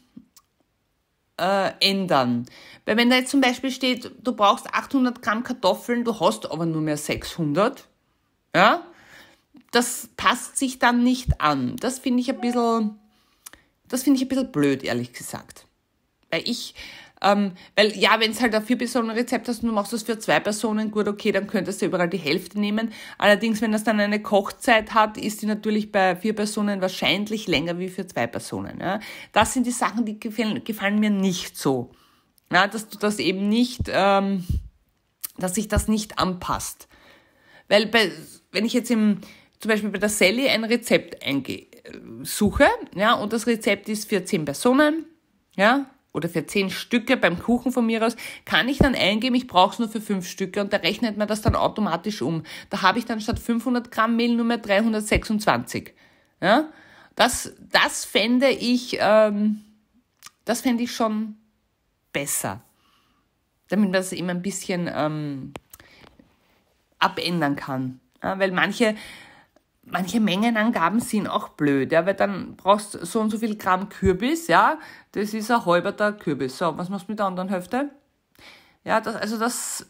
äh, ändern. Weil wenn da jetzt zum Beispiel steht, du brauchst 800 Gramm Kartoffeln, du hast aber nur mehr 600, ja, das passt sich dann nicht an. Das finde ich ein bisschen, das finde ich ein bisschen blöd, ehrlich gesagt. Weil ich, ähm, weil ja, wenn es halt ein Vier-Personen-Rezept hast und du machst das für zwei Personen, gut, okay, dann könntest du überall die Hälfte nehmen. Allerdings, wenn das dann eine Kochzeit hat, ist die natürlich bei vier Personen wahrscheinlich länger wie für zwei Personen. Ja. Das sind die Sachen, die gefallen, gefallen mir nicht so. Ja, dass du das eben nicht, ähm, dass sich das nicht anpasst. Weil bei, wenn ich jetzt im, zum Beispiel bei der Sally ein Rezept einge äh, suche, ja, und das Rezept ist für zehn Personen, ja, oder für zehn Stücke beim Kuchen von mir aus, kann ich dann eingeben, ich brauche es nur für fünf Stücke und da rechnet man das dann automatisch um. Da habe ich dann statt 500 Gramm Mehl nur mehr 326. Ja? Das, das fände ich, ähm, das fände ich schon besser. Damit man das eben ein bisschen ähm, abändern kann. Ja? Weil manche manche Mengenangaben sind auch blöd, ja, weil dann brauchst du so und so viel Gramm Kürbis, ja, das ist ein halber Kürbis. So, was machst du mit der anderen Hälfte? Ja, das, also das,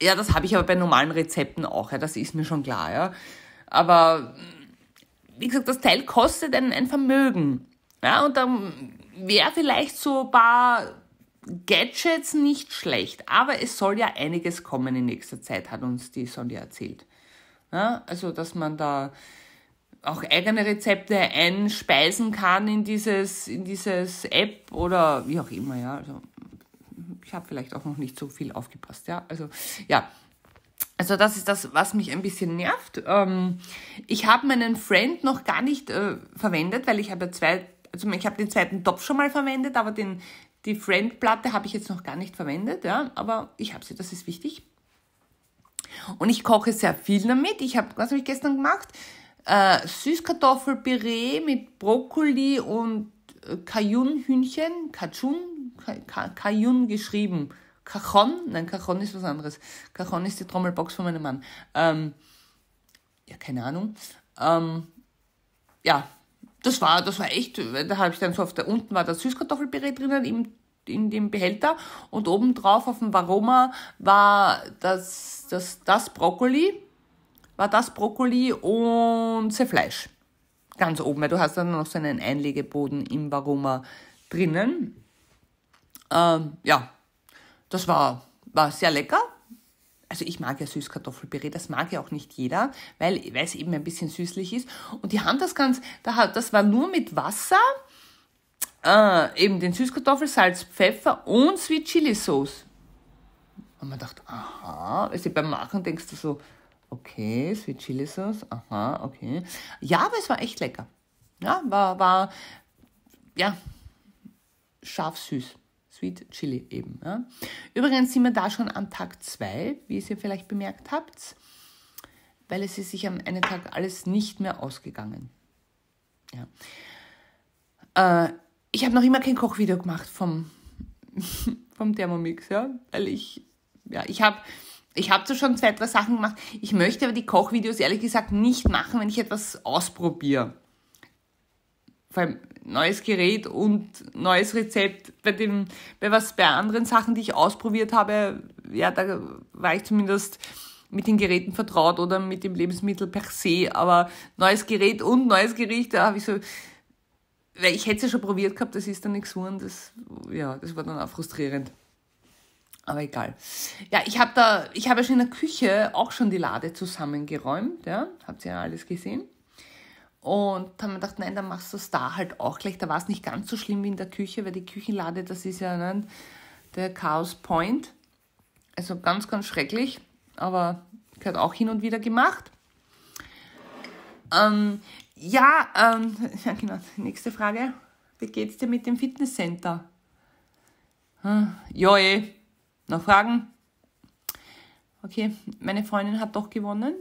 ja, das habe ich aber bei normalen Rezepten auch, ja, das ist mir schon klar, ja. Aber, wie gesagt, das Teil kostet ein, ein Vermögen, ja, und dann wäre vielleicht so ein paar Gadgets nicht schlecht, aber es soll ja einiges kommen in nächster Zeit, hat uns die Sonja erzählt. Ja? Ne? Also, dass man da auch eigene Rezepte einspeisen kann in dieses, in dieses App oder wie auch immer, ja. Also, ich habe vielleicht auch noch nicht so viel aufgepasst, ja. Also, ja. Also das ist das, was mich ein bisschen nervt. Ähm, ich habe meinen Friend noch gar nicht äh, verwendet, weil ich habe ja zwei, also ich habe den zweiten Topf schon mal verwendet, aber den, die Friend-Platte habe ich jetzt noch gar nicht verwendet, ja. Aber ich habe sie, das ist wichtig. Und ich koche sehr viel damit. Ich habe, was habe ich gestern gemacht? Äh, Süßkartoffelpüree mit Brokkoli und äh, Kajunhühnchen, Kajun, Kajun geschrieben. Cajon, nein, Cajon ist was anderes. Cajon ist die Trommelbox von meinem Mann. Ähm, ja, keine Ahnung. Ähm, ja, das war, das war echt, da habe ich dann so auf der, unten war das Süßkartoffelpüree drinnen im, in dem Behälter und oben drauf auf dem Varoma war das das, das Brokkoli, war das Brokkoli und das Fleisch. Ganz oben, weil du hast dann noch so einen Einlegeboden im Varoma drinnen. Ähm, ja, das war, war sehr lecker. Also ich mag ja Süßkartoffelpüree, das mag ja auch nicht jeder, weil es eben ein bisschen süßlich ist. Und die haben das ganz, das war nur mit Wasser, äh, eben den Süßkartoffelsalz, Pfeffer und Sweet Chili Sauce. Und man dachte, aha, sie beim Machen denkst du so, okay, Sweet Chili Sauce, aha, okay. Ja, aber es war echt lecker. Ja, war, war, ja, scharf süß. Sweet Chili eben. Ja. Übrigens sind wir da schon am Tag 2, wie ihr vielleicht bemerkt habt, weil es ist sich am einen Tag alles nicht mehr ausgegangen. Ja. Äh, ich habe noch immer kein Kochvideo gemacht vom, <laughs> vom Thermomix, ja, weil ich ja, ich habe ich habe so schon zwei, drei Sachen gemacht. Ich möchte aber die Kochvideos ehrlich gesagt nicht machen, wenn ich etwas ausprobiere. Vor allem neues Gerät und neues Rezept. Bei, dem, bei, was, bei anderen Sachen, die ich ausprobiert habe, ja, da war ich zumindest mit den Geräten vertraut oder mit dem Lebensmittel per se. Aber neues Gerät und neues Gericht, da habe ich so. Weil ich hätte es ja schon probiert gehabt, das ist dann nichts geworden. Das, ja, das war dann auch frustrierend. Aber egal. Ja, ich habe da, ich habe ja schon in der Küche auch schon die Lade zusammengeräumt, ja. Habt ihr ja alles gesehen? Und haben mir gedacht, nein, dann machst du es da halt auch gleich. Da war es nicht ganz so schlimm wie in der Küche, weil die Küchenlade, das ist ja ne, der Chaos Point. Also ganz, ganz schrecklich, aber gehört auch hin und wieder gemacht. Ähm, ja, ähm, <laughs> ja, genau. Nächste Frage. Wie geht's dir mit dem Fitnesscenter? Hm, ja, noch Fragen? Okay, meine Freundin hat doch gewonnen,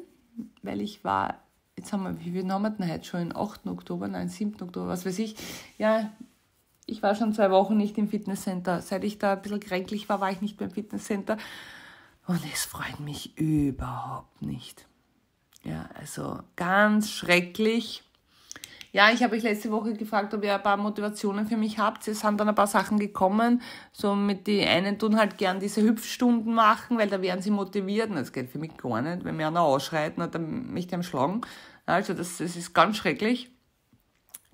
weil ich war, jetzt haben wir, wie viel haben wir denn heute schon? Den 8. Oktober, nein, 7. Oktober, was weiß ich. Ja, ich war schon zwei Wochen nicht im Fitnesscenter. Seit ich da ein bisschen kränklich war, war ich nicht beim Fitnesscenter. Und es freut mich überhaupt nicht. Ja, also ganz schrecklich. Ja, ich habe euch letzte Woche gefragt, ob ihr ein paar Motivationen für mich habt. Es sind dann ein paar Sachen gekommen. So mit die einen tun halt gern diese Hüpfstunden machen, weil da werden sie motiviert. das geht für mich gar nicht. Wenn mir einer ausschreit, dann er mich dem schlagen. Also das, das ist ganz schrecklich.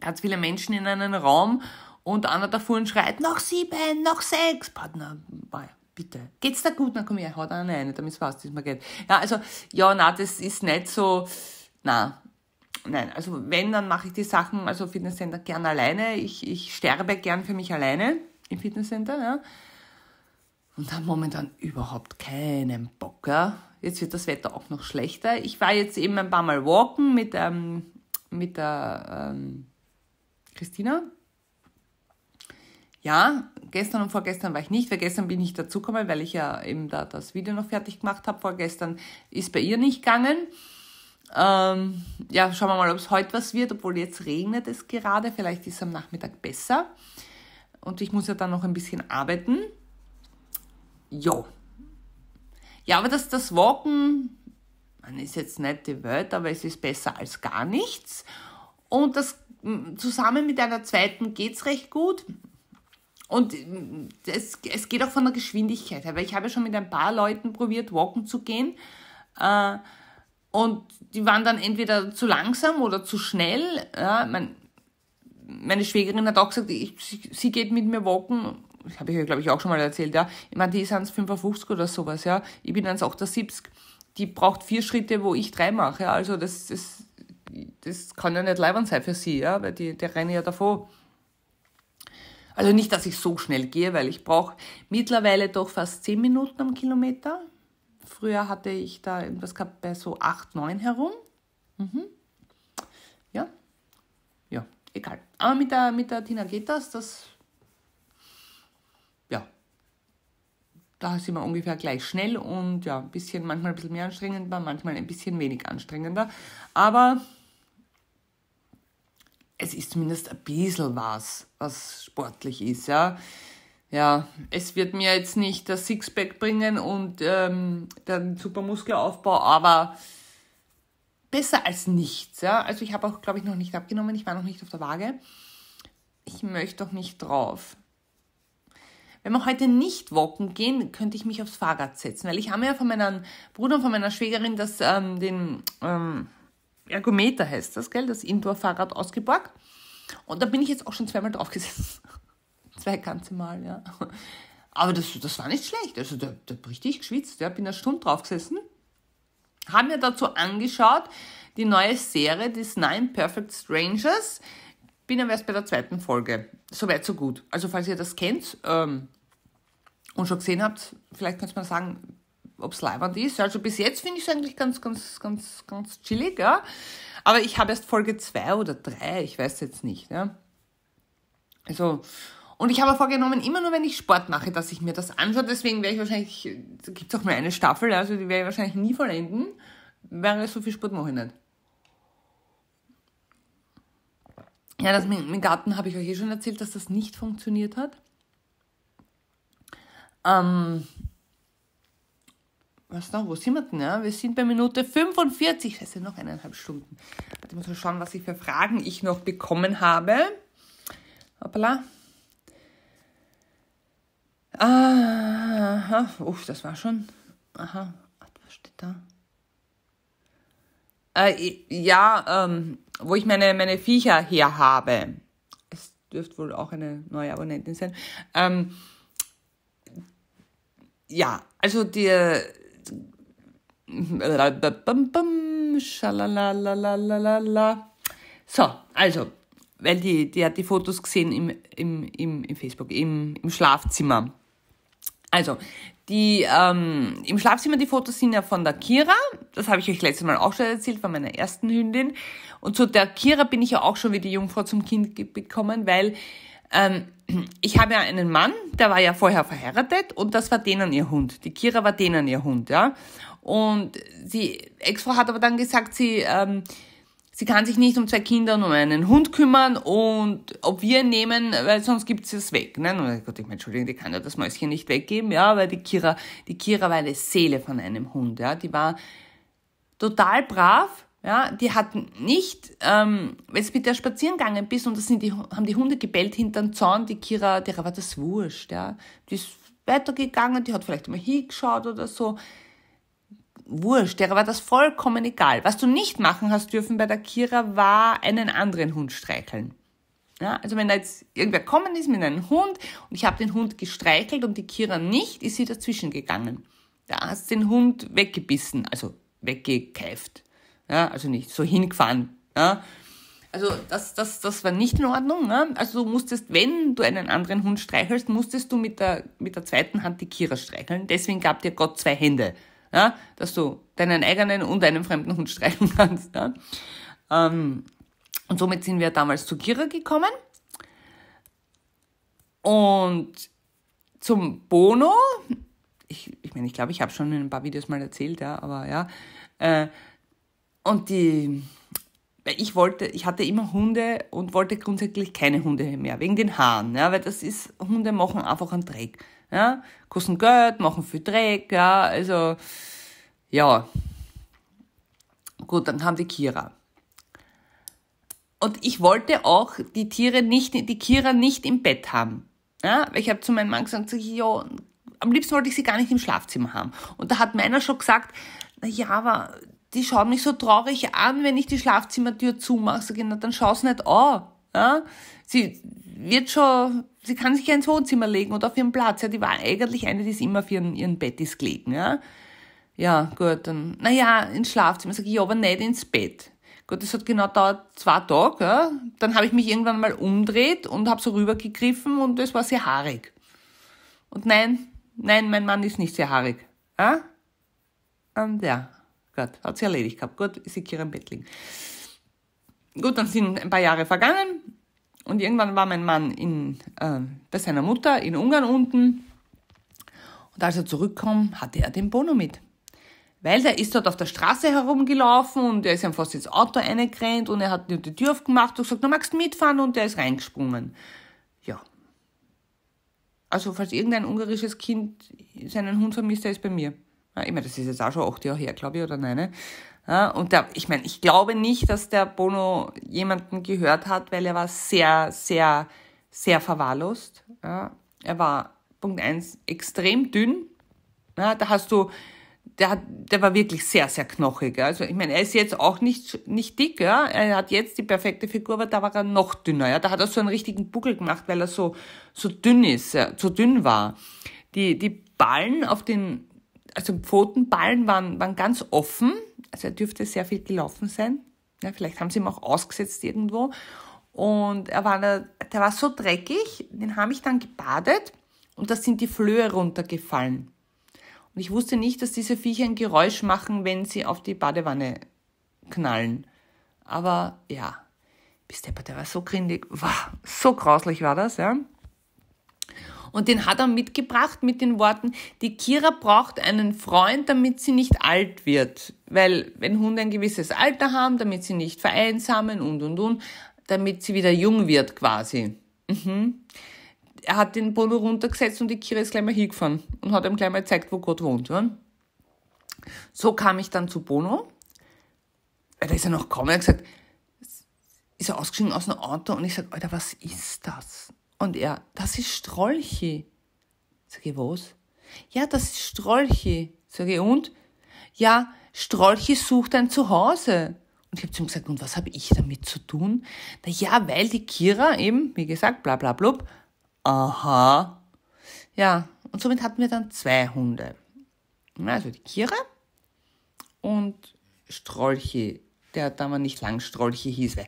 Ganz viele Menschen in einem Raum und einer davor schreit, noch sieben, noch sechs. Partner, bitte. Geht's da gut? Na komm her, haut einer eine, damit es passt, wie es mir geht. Ja, also, ja, na, das ist nicht so, na, nein, also wenn, dann mache ich die Sachen, also Fitnesscenter gern alleine. Ich, ich sterbe gern für mich alleine im Fitnesscenter, ja. Und habe momentan überhaupt keinen Bock. Ja. Jetzt wird das Wetter auch noch schlechter. Ich war jetzt eben ein paar Mal walken mit, ähm, mit der ähm, Christina. Ja, gestern und vorgestern war ich nicht, weil gestern bin ich dazugekommen, weil ich ja eben da das Video noch fertig gemacht habe. Vorgestern ist bei ihr nicht gegangen. Ähm, ja, schauen wir mal, ob es heute was wird, obwohl jetzt regnet es gerade. Vielleicht ist es am Nachmittag besser. Und ich muss ja dann noch ein bisschen arbeiten. Jo. Ja, aber das, das Walken, man ist jetzt nicht die Welt, aber es ist besser als gar nichts. Und das zusammen mit einer zweiten geht es recht gut. Und es, es geht auch von der Geschwindigkeit her, weil ich habe ja schon mit ein paar Leuten probiert, walken zu gehen. Äh, und die waren dann entweder zu langsam oder zu schnell. Ja, mein, meine Schwägerin hat auch gesagt, ich, sie geht mit mir walken. Das habe ich euch, glaube ich, auch schon mal erzählt. Ja. Ich meine, die ist 55 oder sowas. Ja. Ich bin 78. Die braucht vier Schritte, wo ich drei mache. Ja. Also das, das, das kann ja nicht leibend sein für sie, ja, weil die, der renne ja davor. Also nicht, dass ich so schnell gehe, weil ich brauche mittlerweile doch fast zehn Minuten am Kilometer. Früher hatte ich da irgendwas gehabt bei so 8, 9 herum. Mhm. Ja, ja, egal. Aber mit der, mit der Tina geht das, das, ja, da sind wir ungefähr gleich schnell und ja, ein bisschen, manchmal ein bisschen mehr anstrengender, manchmal ein bisschen wenig anstrengender. Aber es ist zumindest ein bisschen was, was sportlich ist, ja ja, es wird mir jetzt nicht das Sixpack bringen und ähm, den Supermuskelaufbau, aber besser als nichts. Ja? Also ich habe auch, glaube ich, noch nicht abgenommen. Ich war noch nicht auf der Waage. Ich möchte doch nicht drauf. Wenn wir heute nicht walken gehen, könnte ich mich aufs Fahrrad setzen, weil ich habe ja von meinem Bruder und von meiner Schwägerin das, ähm, den ähm, Ergometer heißt das, gell, das Indoor-Fahrrad ausgeborgt. Und da bin ich jetzt auch schon zweimal drauf gesessen zwei ganze Mal, ja. <laughs> Aber das, das war nicht schlecht. Also da, da hab richtig geschwitzt, ja, bin eine Stunde drauf gesessen. Haben mir dazu angeschaut, die neue Serie des Nine Perfect Strangers. Bin aber erst bei der zweiten Folge. Soweit, so gut. Also falls ihr das kennt ähm, und schon gesehen habt, vielleicht könnt ihr mal sagen, ob es leibend ist. Also bis jetzt finde ich es eigentlich ganz, ganz, ganz, ganz chillig, ja. Aber ich habe erst Folge 2 oder 3, ich weiß jetzt nicht, ja. Also, und ich habe vorgenommen, immer nur wenn ich Sport mache, dass ich mir das anschaue. Deswegen werde ich wahrscheinlich, gibt es auch mal eine Staffel, also die werde ich wahrscheinlich nie vollenden, weil so viel Sport mache ich nicht. Ja, das mit, dem Garten habe ich euch eh schon erzählt, dass das nicht funktioniert hat. Ähm, was noch? Wo sind wir denn? Ja? Wir sind bei Minute 45. Scheiße, noch eineinhalb Stunden. Ich muss mal schauen, was ich für Fragen ich noch bekommen habe. Hoppala. Aha, uff, das war schon. Aha, was steht da? Äh, ja, ähm, wo ich meine, meine Viecher her habe. Es dürfte wohl auch eine neue Abonnentin sein. Ähm, ja, also die. So, also, weil die, die hat die Fotos gesehen im, im, im, im Facebook, im, im Schlafzimmer. Also, die, ähm, im Schlafzimmer die Fotos sind ja von der Kira. Das habe ich euch letztes Mal auch schon erzählt, von meiner ersten Hündin. Und zu der Kira bin ich ja auch schon wie die Jungfrau zum Kind gekommen, weil ähm, ich habe ja einen Mann, der war ja vorher verheiratet und das war denen ihr Hund. Die Kira war denen ihr Hund, ja. Und die Ex-Frau hat aber dann gesagt, sie... Ähm, sie kann sich nicht um zwei Kinder und um einen Hund kümmern und ob wir ihn nehmen, weil sonst gibt sie es weg. Nein, oh Gott, ich meine, Entschuldigung, die kann ja das Mäuschen nicht weggeben, ja, weil die Kira, die Kira war eine Seele von einem Hund, ja, die war total brav, ja, die hatten nicht, ähm, wenn du mit der spazieren gegangen bist und das sind die, haben die Hunde gebellt hinterm Zaun, die Kira, der war das wurscht, ja, die ist weitergegangen, die hat vielleicht mal hingeschaut oder so, wurscht, der war das vollkommen egal. Was du nicht machen hast dürfen bei der Kira war einen anderen Hund streicheln. Ja, also wenn da jetzt irgendwer kommen ist mit einem Hund und ich habe den Hund gestreichelt und die Kira nicht, ist sie dazwischen gegangen. Da hast du den Hund weggebissen, also weggekeift. Ja, also nicht so hingefahren. Ja. Also das, das, das war nicht in Ordnung. Ne? Also du musstest, wenn du einen anderen Hund streichelst, musstest du mit der, mit der zweiten Hand die Kira streicheln. Deswegen gab dir Gott zwei Hände ja, dass du deinen eigenen und einen fremden Hund streichen <laughs> kannst. Ja. Ähm, und somit sind wir damals zu Kira gekommen. Und zum Bono, ich, ich meine, ich glaube, ich habe schon in ein paar Videos mal erzählt, ja, aber ja. Äh, und die, ich wollte, ich hatte immer Hunde und wollte grundsätzlich keine Hunde mehr, wegen den Haaren, ja, weil das ist, Hunde machen einfach einen Dreck. Ja? Kosten Geld, machen viel Dreck, ja, also, ja. Gut, dann kam die Kira. Und ich wollte auch die Tiere nicht, die Kira nicht im Bett haben. Ja, ich habe zu meinem Mann gesagt, so, ja, am liebsten wollte ich sie gar nicht im Schlafzimmer haben. Und da hat meiner schon gesagt, na ja, aber die schauen mich so traurig an, wenn ich die Schlafzimmertür zumache. Sag ich, na, dann schau's nicht an. Ja? Sie wird schon, sie kann sich ja ins Wohnzimmer legen oder auf ihren Platz. Ja, die war eigentlich eine, die ist immer auf ihren, ihren Bett gelegen. Ja? ja, gut, dann, naja, ins Schlafzimmer. Sag ich, ja, aber nicht ins Bett. Gut, das hat genau dauert zwei Tage. Ja? Dann habe ich mich irgendwann mal umdreht und habe so rübergegriffen und es war sehr haarig. Und nein, nein, mein Mann ist nicht sehr haarig. Ja? Und ja, gut, hat sie erledigt gehabt. Gut, ist sie hier im Bett liegen. Gut, dann sind ein paar Jahre vergangen und irgendwann war mein Mann in, äh, bei seiner Mutter in Ungarn unten. Und als er zurückkam, hatte er den Bono mit. Weil der ist dort auf der Straße herumgelaufen und er ist ihm fast ins Auto eingrennt und er hat nur die Tür aufgemacht und gesagt, du magst mitfahren und der ist reingesprungen. Ja. Also falls irgendein ungarisches Kind seinen Hund vermisst, der ist bei mir. Ja, ich meine, das ist jetzt auch schon acht Jahre her, glaube ich, oder nein. Ne? Ja, und der, ich meine, ich glaube nicht, dass der Bono jemanden gehört hat, weil er war sehr, sehr, sehr verwahrlost. Ja, er war, Punkt eins extrem dünn. Ja, da hast du, der, hat, der war wirklich sehr, sehr knochig. Also ich meine, er ist jetzt auch nicht, nicht dick, ja. Er hat jetzt die perfekte Figur, aber da war er noch dünner. Ja. Da hat er so einen richtigen Buckel gemacht, weil er so, so dünn ist, ja, so dünn war. Die, die Ballen auf den, also Pfotenballen waren, waren ganz offen also er dürfte sehr viel gelaufen sein. Ja, vielleicht haben sie ihn auch ausgesetzt irgendwo. Und er war, der war so dreckig, den habe ich dann gebadet und da sind die Flöhe runtergefallen. Und ich wusste nicht, dass diese Viecher ein Geräusch machen, wenn sie auf die Badewanne knallen. Aber ja, bis der, war so grindig, wow, so grauslich war das, ja. Und den hat er mitgebracht mit den Worten, die Kira braucht einen Freund, damit sie nicht alt wird. Weil wenn Hunde ein gewisses Alter haben, damit sie nicht vereinsamen und, und, und, damit sie wieder jung wird quasi. Mhm. Er hat den Polo runtergesetzt und die Kira ist gleich mal hingefahren und hat ihm gleich mal gezeigt, wo Gott wohnt. Ja? So kam ich dann zu Bono. Da ist er noch gekommen und hat gesagt, ist er ausgeschieden aus dem Auto und ich sage, Alter, was ist das? Und er, das ist Strolchi. Sag ich, was? Ja, das ist Strolchi. Sag ich, und? Ja, Strolchi sucht ein Zuhause. Und ich habe zu ihm gesagt, und was habe ich damit zu tun? Na ja, weil die Kira eben, wie gesagt, bla bla blub. Aha. Ja, und somit hatten wir dann zwei Hunde. Also die Kira und Strolchi, der damals nicht lang Strolchi hieß, weil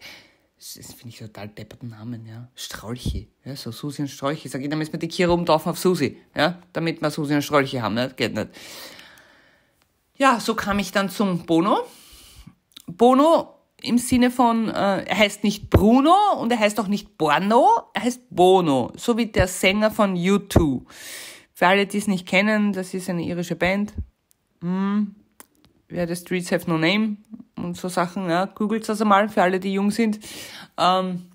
das finde ich, total depperten Namen, ja. Strolchi, ja, so Susi und Strolchi. Sag ich, dann müssen wir die Kirche umtaufen auf Susi, ja, damit wir Susi und Strolchi haben, ne? geht nicht. Ja, so kam ich dann zum Bono. Bono im Sinne von, äh, er heißt nicht Bruno und er heißt auch nicht Borno, er heißt Bono, so wie der Sänger von U2. Für alle, die es nicht kennen, das ist eine irische Band. Hm. Ja, the Streets Have No Name und so Sachen. Ja. Googelt das einmal für alle, die jung sind. Ähm,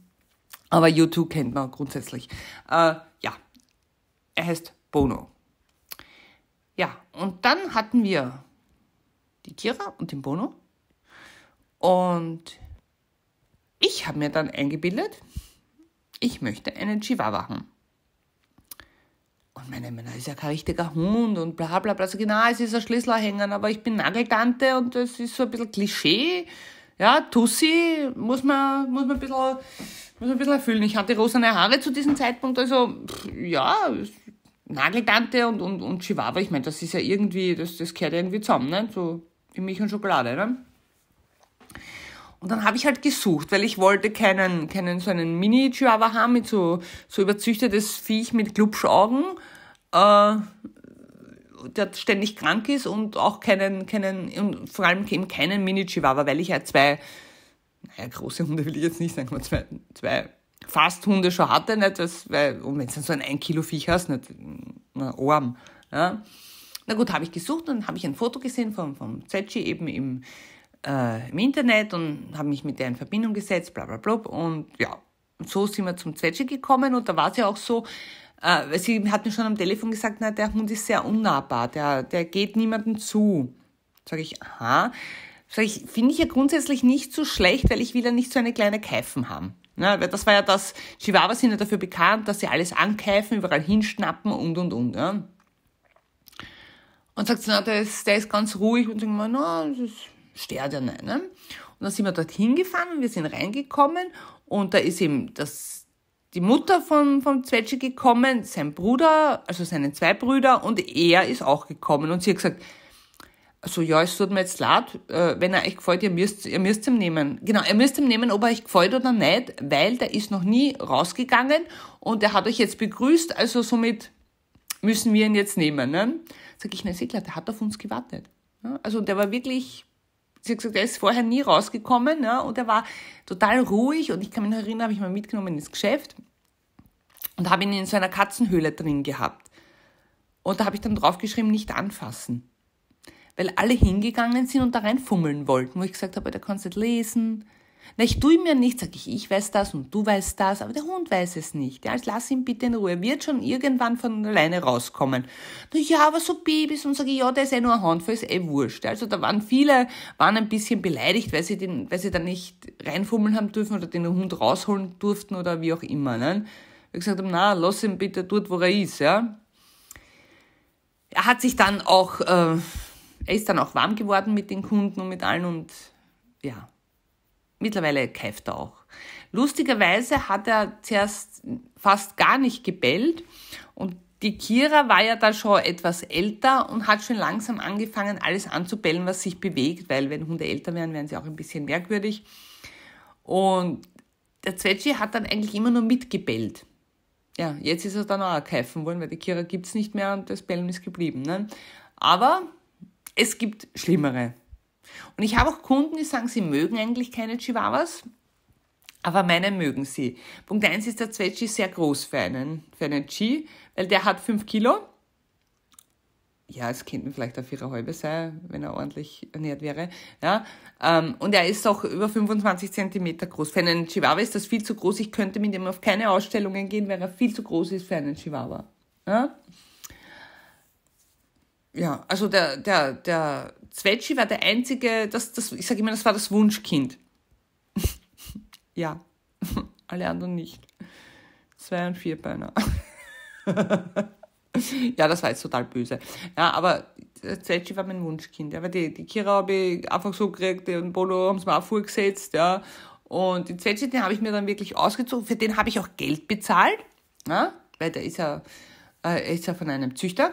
aber YouTube kennt man grundsätzlich. Äh, ja, er heißt Bono. Ja, und dann hatten wir die Kira und den Bono. Und ich habe mir dann eingebildet, ich möchte einen Chihuahua haben. Und meine Männer, ist ja kein richtiger Hund und bla bla bla. Sag so, ich, es ist ein Schlüsselanhänger, aber ich bin Nageltante und das ist so ein bisschen Klischee. Ja, Tussi muss man, muss man ein bisschen, muss ein bisschen erfüllen. Ich hatte rosane Haare zu diesem Zeitpunkt, also, ja, Nageltante und, und, und Chihuahua, ich meine, das ist ja irgendwie, das, das gehört irgendwie zusammen, ne? So wie Milch und Schokolade, ne? Und dann habe ich halt gesucht, weil ich wollte keinen, keinen so einen Mini-Chihuahua haben mit so, so überzüchtetes Viech mit Glubschaugen, äh, der ständig krank ist und auch keinen, keinen, und vor allem eben keinen Mini-Chihuahua, weil ich ja zwei, naja, große Hunde will ich jetzt nicht sagen, aber zwei, zwei Fast-Hunde schon hatte, nicht? Das, weil, und wenn du so ein 1 Kilo Viech hast, nicht, na, Arm, ja. Na gut, habe ich gesucht und habe ich ein Foto gesehen vom, vom Zetschi eben im, äh, im Internet und habe mich mit der in Verbindung gesetzt, bla bla bla. Und ja, und so sind wir zum Zwetschge gekommen und da war es ja auch so, äh, sie hat mir schon am Telefon gesagt, na, der Hund ist sehr unnahbar, der, der geht niemandem zu. Sage ich, aha. Sag ich, finde ich ja grundsätzlich nicht so schlecht, weil ich will ja nicht so eine kleine Keifen haben. Ja, das war ja das, Chihuahuas sind ja dafür bekannt, dass sie alles ankeifen, überall hinschnappen und und und. Ja. Und sagt sie, na, der ist, der ist ganz ruhig und sagt mal, na, das ist Sterne. Ne? Und dann sind wir dort hingefahren und wir sind reingekommen und da ist eben das, die Mutter vom, vom Zwetsche gekommen, sein Bruder, also seine zwei Brüder und er ist auch gekommen und sie hat gesagt, also ja, es tut mir jetzt leid, äh, wenn er euch gefällt, ihr müsst, ihr müsst ihm nehmen. Genau, ihr müsst ihm nehmen, ob er euch gefällt oder nicht, weil der ist noch nie rausgegangen und er hat euch jetzt begrüßt, also somit müssen wir ihn jetzt nehmen. Ne? Sag ich, na sicher, eh der hat auf uns gewartet. Also der war wirklich sie hat gesagt, er ist vorher nie rausgekommen ja, ne? und er war total ruhig und ich kann mich noch erinnern, habe ich mal mitgenommen ins Geschäft und habe ihn in so einer Katzenhöhle drin gehabt. Und da habe ich dann draufgeschrieben, nicht anfassen. Weil alle hingegangen sind und da reinfummeln wollten, wo ich gesagt habe, der kannst du nicht lesen, na, ich tue ihm ja nichts, sage ich, ich weiß das und du weißt das, aber der Hund weiß es nicht. Ja, also lass ihn bitte in Ruhe, er wird schon irgendwann von alleine rauskommen. Na ja, aber so Babys und sage ich, ja, der ist eh nur ein Handvoll, ist eh wurscht. Also da waren viele, waren ein bisschen beleidigt, weil sie, den, weil sie da nicht reinfummeln haben dürfen oder den Hund rausholen durften oder wie auch immer. Ne? Wir gesagt na, lass ihn bitte dort, wo er ist, ja. Er hat sich dann auch, äh, er ist dann auch warm geworden mit den Kunden und mit allen und ja, mittlerweile keift er auch. Lustigerweise hat er zuerst fast gar nicht gebellt und die Kira war ja da schon etwas älter und hat schon langsam angefangen, alles anzubellen, was sich bewegt, weil wenn Hunde älter werden, werden sie auch ein bisschen merkwürdig. Und der Zwetschi hat dann eigentlich immer nur mitgebellt. Ja, jetzt ist er dann auch keifen wollen, weil die Kira gibt es nicht mehr und das Bellen ist geblieben. Ne? Aber es gibt Schlimmere. Und ich habe auch Kunden, die sagen, sie mögen eigentlich keine Chihuahuas, aber meine mögen sie. Punkt 1 ist der Zwetschi sehr groß für einen, für einen Chi, weil der hat 5 Kilo. Ja, es könnten vielleicht auf ihrer halbe sein, wenn er ordentlich ernährt wäre. Ja, ähm, und er ist auch über 25 Zentimeter groß. Für einen Chihuahua ist das viel zu groß. Ich könnte mit ihm auf keine Ausstellungen gehen, weil er viel zu groß ist für einen Chihuahua. Ja, ja also der, der, der Zwetschi war der einzige, das, das, ich sage immer, das war das Wunschkind. <laughs> ja, <laughs> alle anderen nicht. Zwei- und vier Vierbeiner. <laughs> ja, das war jetzt total böse. Ja, aber äh, Zwetschi war mein Wunschkind. Ja, die, die Kira habe ich einfach so gekriegt, den Bolo haben sie mir auch vorgesetzt. Ja. Und den Zwetschi, den habe ich mir dann wirklich ausgezogen. Für den habe ich auch Geld bezahlt. Ja, weil der ist ja, äh, ist ja von einem Züchter,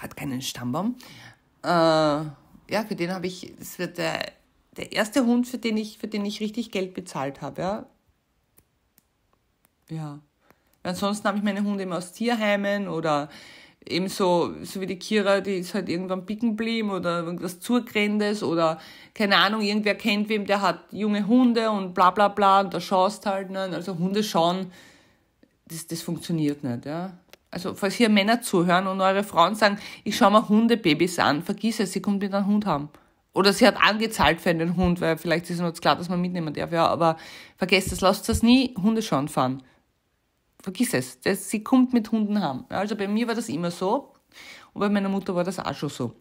hat keinen Stammbaum äh, ja, für den habe ich, das wird der, der erste Hund, für den ich, für den ich richtig Geld bezahlt habe, ja. Ja. Ansonsten habe ich meine Hunde immer aus Tierheimen oder eben so, so wie die Kira, die ist halt irgendwann picken blieben oder irgendwas Zugrändes oder keine Ahnung, irgendwer kennt wem, der hat junge Hunde und bla bla bla und da schaust halt nicht. Ne, also Hunde schauen, das, das funktioniert nicht, ja also falls hier Männer zuhören und eure Frauen sagen, ich schaue mir Hundebabys an, vergiss es, sie kommt mit einem Hund haben. Oder sie hat angezahlt für einen Hund, weil vielleicht ist es uns klar, dass man mitnehmen darf, ja, aber vergesst es, lasst das nie Hunde schauen fahren. Vergiss es, das, sie kommt mit Hunden haben. Also bei mir war das immer so und bei meiner Mutter war das auch schon so.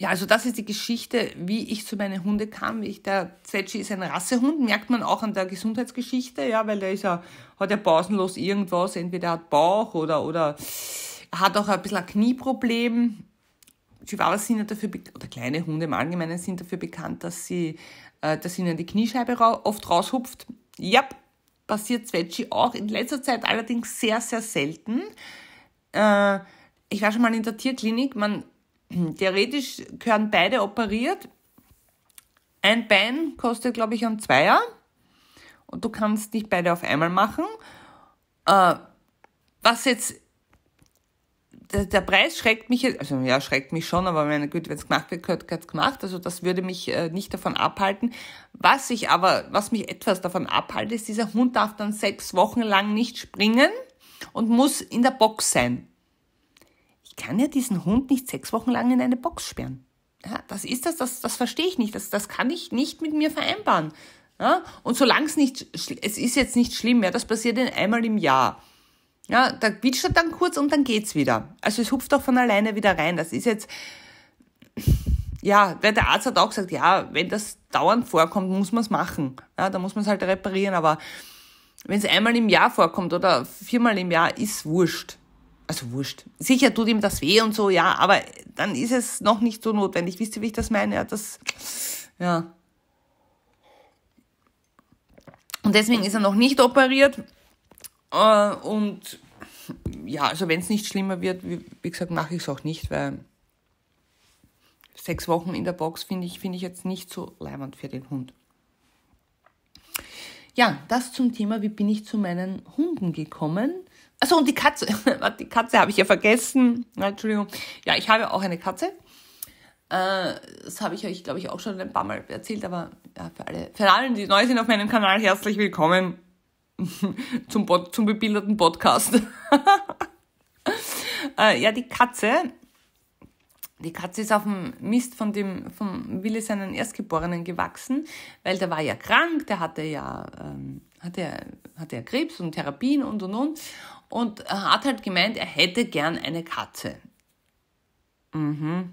Ja, also das ist die Geschichte, wie ich zu meinen Hunden kam. Ich, der Zetschi ist ein Rassehund, merkt man auch an der Gesundheitsgeschichte, ja, weil der ist ja, hat ja pausenlos irgendwas, entweder hat Bauch oder, oder hat auch ein bisschen ein Knieproblem. Chihuahuas sind ja dafür, oder kleine Hunde im Allgemeinen sind dafür bekannt, dass sie, äh, dass ihnen die Kniescheibe ra oft raushupft. Ja, yep, passiert Zwetschi auch. In letzter Zeit allerdings sehr, sehr selten. Äh, ich war schon mal in der Tierklinik, man hm, theoretisch gehören beide operiert. Ein Bein kostet, glaube ich, um Zweier. Und du kannst nicht beide auf einmal machen. Äh, was jetzt, der, der, Preis schreckt mich, also ja, schreckt mich schon, aber meine Güte, wenn es gemacht wird, gehört es gemacht. Also das würde mich äh, nicht davon abhalten. Was ich aber, was mich etwas davon abhalte, ist, dieser Hund darf dann sechs Wochen lang nicht springen und muss in der Box sein kann ja diesen Hund nicht sechs Wochen lang in eine Box sperren. Ja, das ist das, das, das verstehe ich nicht. Das, das kann ich nicht mit mir vereinbaren. Ja, und solange es nicht, es ist jetzt nicht schlimm, ja, das passiert einmal im Jahr. Ja, da quietscht er dann kurz und dann geht's wieder. Also es hupft auch von alleine wieder rein. Das ist jetzt, ja, weil der Arzt hat auch gesagt, ja, wenn das dauernd vorkommt, muss man es machen. Ja, da muss man es halt reparieren, aber wenn es einmal im Jahr vorkommt oder viermal im Jahr, ist wurscht also wurscht. Sicher tut ihm das weh und so, ja, aber dann ist es noch nicht so notwendig. Wisst ihr, wie ich das meine? Ja, das, ja. Und deswegen ist er noch nicht operiert. Äh, und ja, also wenn es nicht schlimmer wird, wie, wie gesagt, mache ich es auch nicht, weil sechs Wochen in der Box finde ich, find ich jetzt nicht so leimend für den Hund. Ja, das zum Thema, wie bin ich zu meinen Hunden gekommen. Achso, und die Katze. <laughs> die Katze habe ich ja vergessen. Entschuldigung. Ja, ich habe auch eine Katze. Äh, das habe ich euch, glaube ich, auch schon ein paar Mal erzählt, aber ja, für alle, für alle, die neu sind auf meinem Kanal, herzlich willkommen <laughs> zum, Pod, zum bebilderten Podcast. <laughs> Äh, ja, die Katze, die Katze ist auf dem Mist von dem, vom Wille seinen Erstgeborenen gewachsen, weil der war ja krank, der hatte ja, ähm, hatte, hatte ja Krebs und Therapien und und und und hat halt gemeint, er hätte gern eine Katze. Mhm.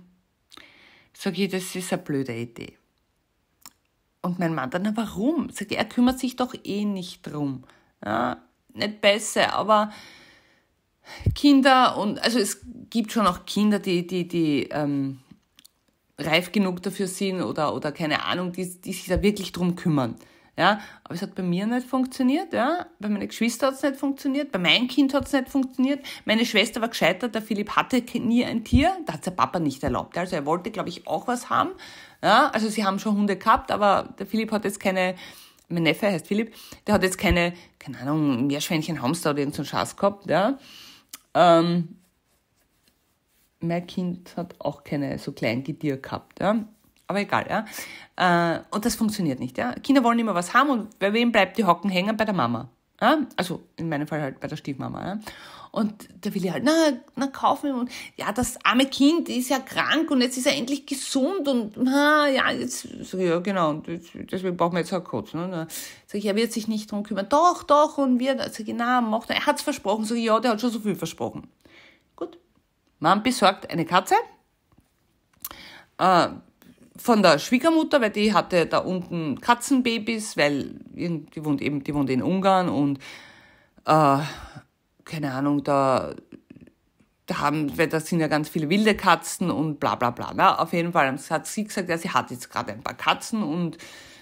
Sag ich, das ist eine blöde Idee. Und mein Mann dann, warum? Sag ich, er kümmert sich doch eh nicht drum. Ja, nicht besser, aber Kinder und, also es gibt schon auch Kinder, die, die, die ähm, reif genug dafür sind oder, oder keine Ahnung, die, die sich da wirklich drum kümmern. Ja? Aber es hat bei mir nicht funktioniert, ja? bei meinen Geschwistern hat es nicht funktioniert, bei meinem Kind hat es nicht funktioniert. Meine Schwester war gescheitert, der Philipp hatte nie ein Tier, da hat der Papa nicht erlaubt. Also er wollte, glaube ich, auch was haben. Ja? Also sie haben schon Hunde gehabt, aber der Philipp hat jetzt keine, mein Neffe heißt Philipp, der hat jetzt keine, keine Ahnung, Meerschweinchen, Hamster oder irgendeinen so Schatz gehabt. Ja? Ähm, mein Kind hat auch keine so kleinen Getier gehabt. Ja? Aber egal, ja. Äh, und das funktioniert nicht. Ja? Kinder wollen immer was haben und bei wem bleibt die Hocken hängen? Bei der Mama. Ja? Also in meinem Fall halt bei der Stiefmama. Ja? Und da will ich halt, na, na, kaufen wir. Und ja, das arme Kind ist ja krank und jetzt ist er endlich gesund und na, ja, jetzt, so, ja, genau, und jetzt, deswegen brauchen wir jetzt auch halt kurz. Ne, ne? Sag ich, er wird sich nicht drum kümmern. Doch, doch, und wir, sag so, ich, na, macht, er hat's versprochen. Sag ich, ja, der hat schon so viel versprochen. Gut. Man besorgt eine Katze. Äh, von der Schwiegermutter, weil die hatte da unten Katzenbabys, weil die wohnt eben, die wohnt in Ungarn und äh, keine Ahnung, da, da haben, weil da sind ja ganz viele wilde Katzen und bla bla bla. Ne? Auf jeden Fall hat sie gesagt, ja, sie hat jetzt gerade ein paar Katzen und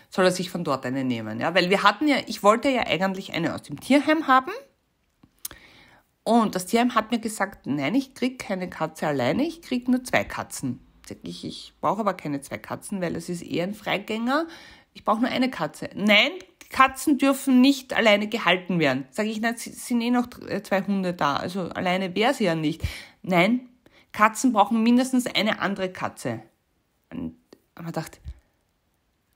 soll er sich von dort eine nehmen. Ja? Weil wir hatten ja, ich wollte ja eigentlich eine aus dem Tierheim haben. Und das Tierheim hat mir gesagt, nein, ich kriege keine Katze alleine, ich kriege nur zwei Katzen ich, ich brauche aber keine zwei Katzen, weil es ist eher ein Freigänger. Ich brauche nur eine Katze. Nein, Katzen dürfen nicht alleine gehalten werden. Sage ich, na, sind eh noch äh, zwei Hunde da, also alleine wäre sie ja nicht. Nein, Katzen brauchen mindestens eine andere Katze. Und man dachte,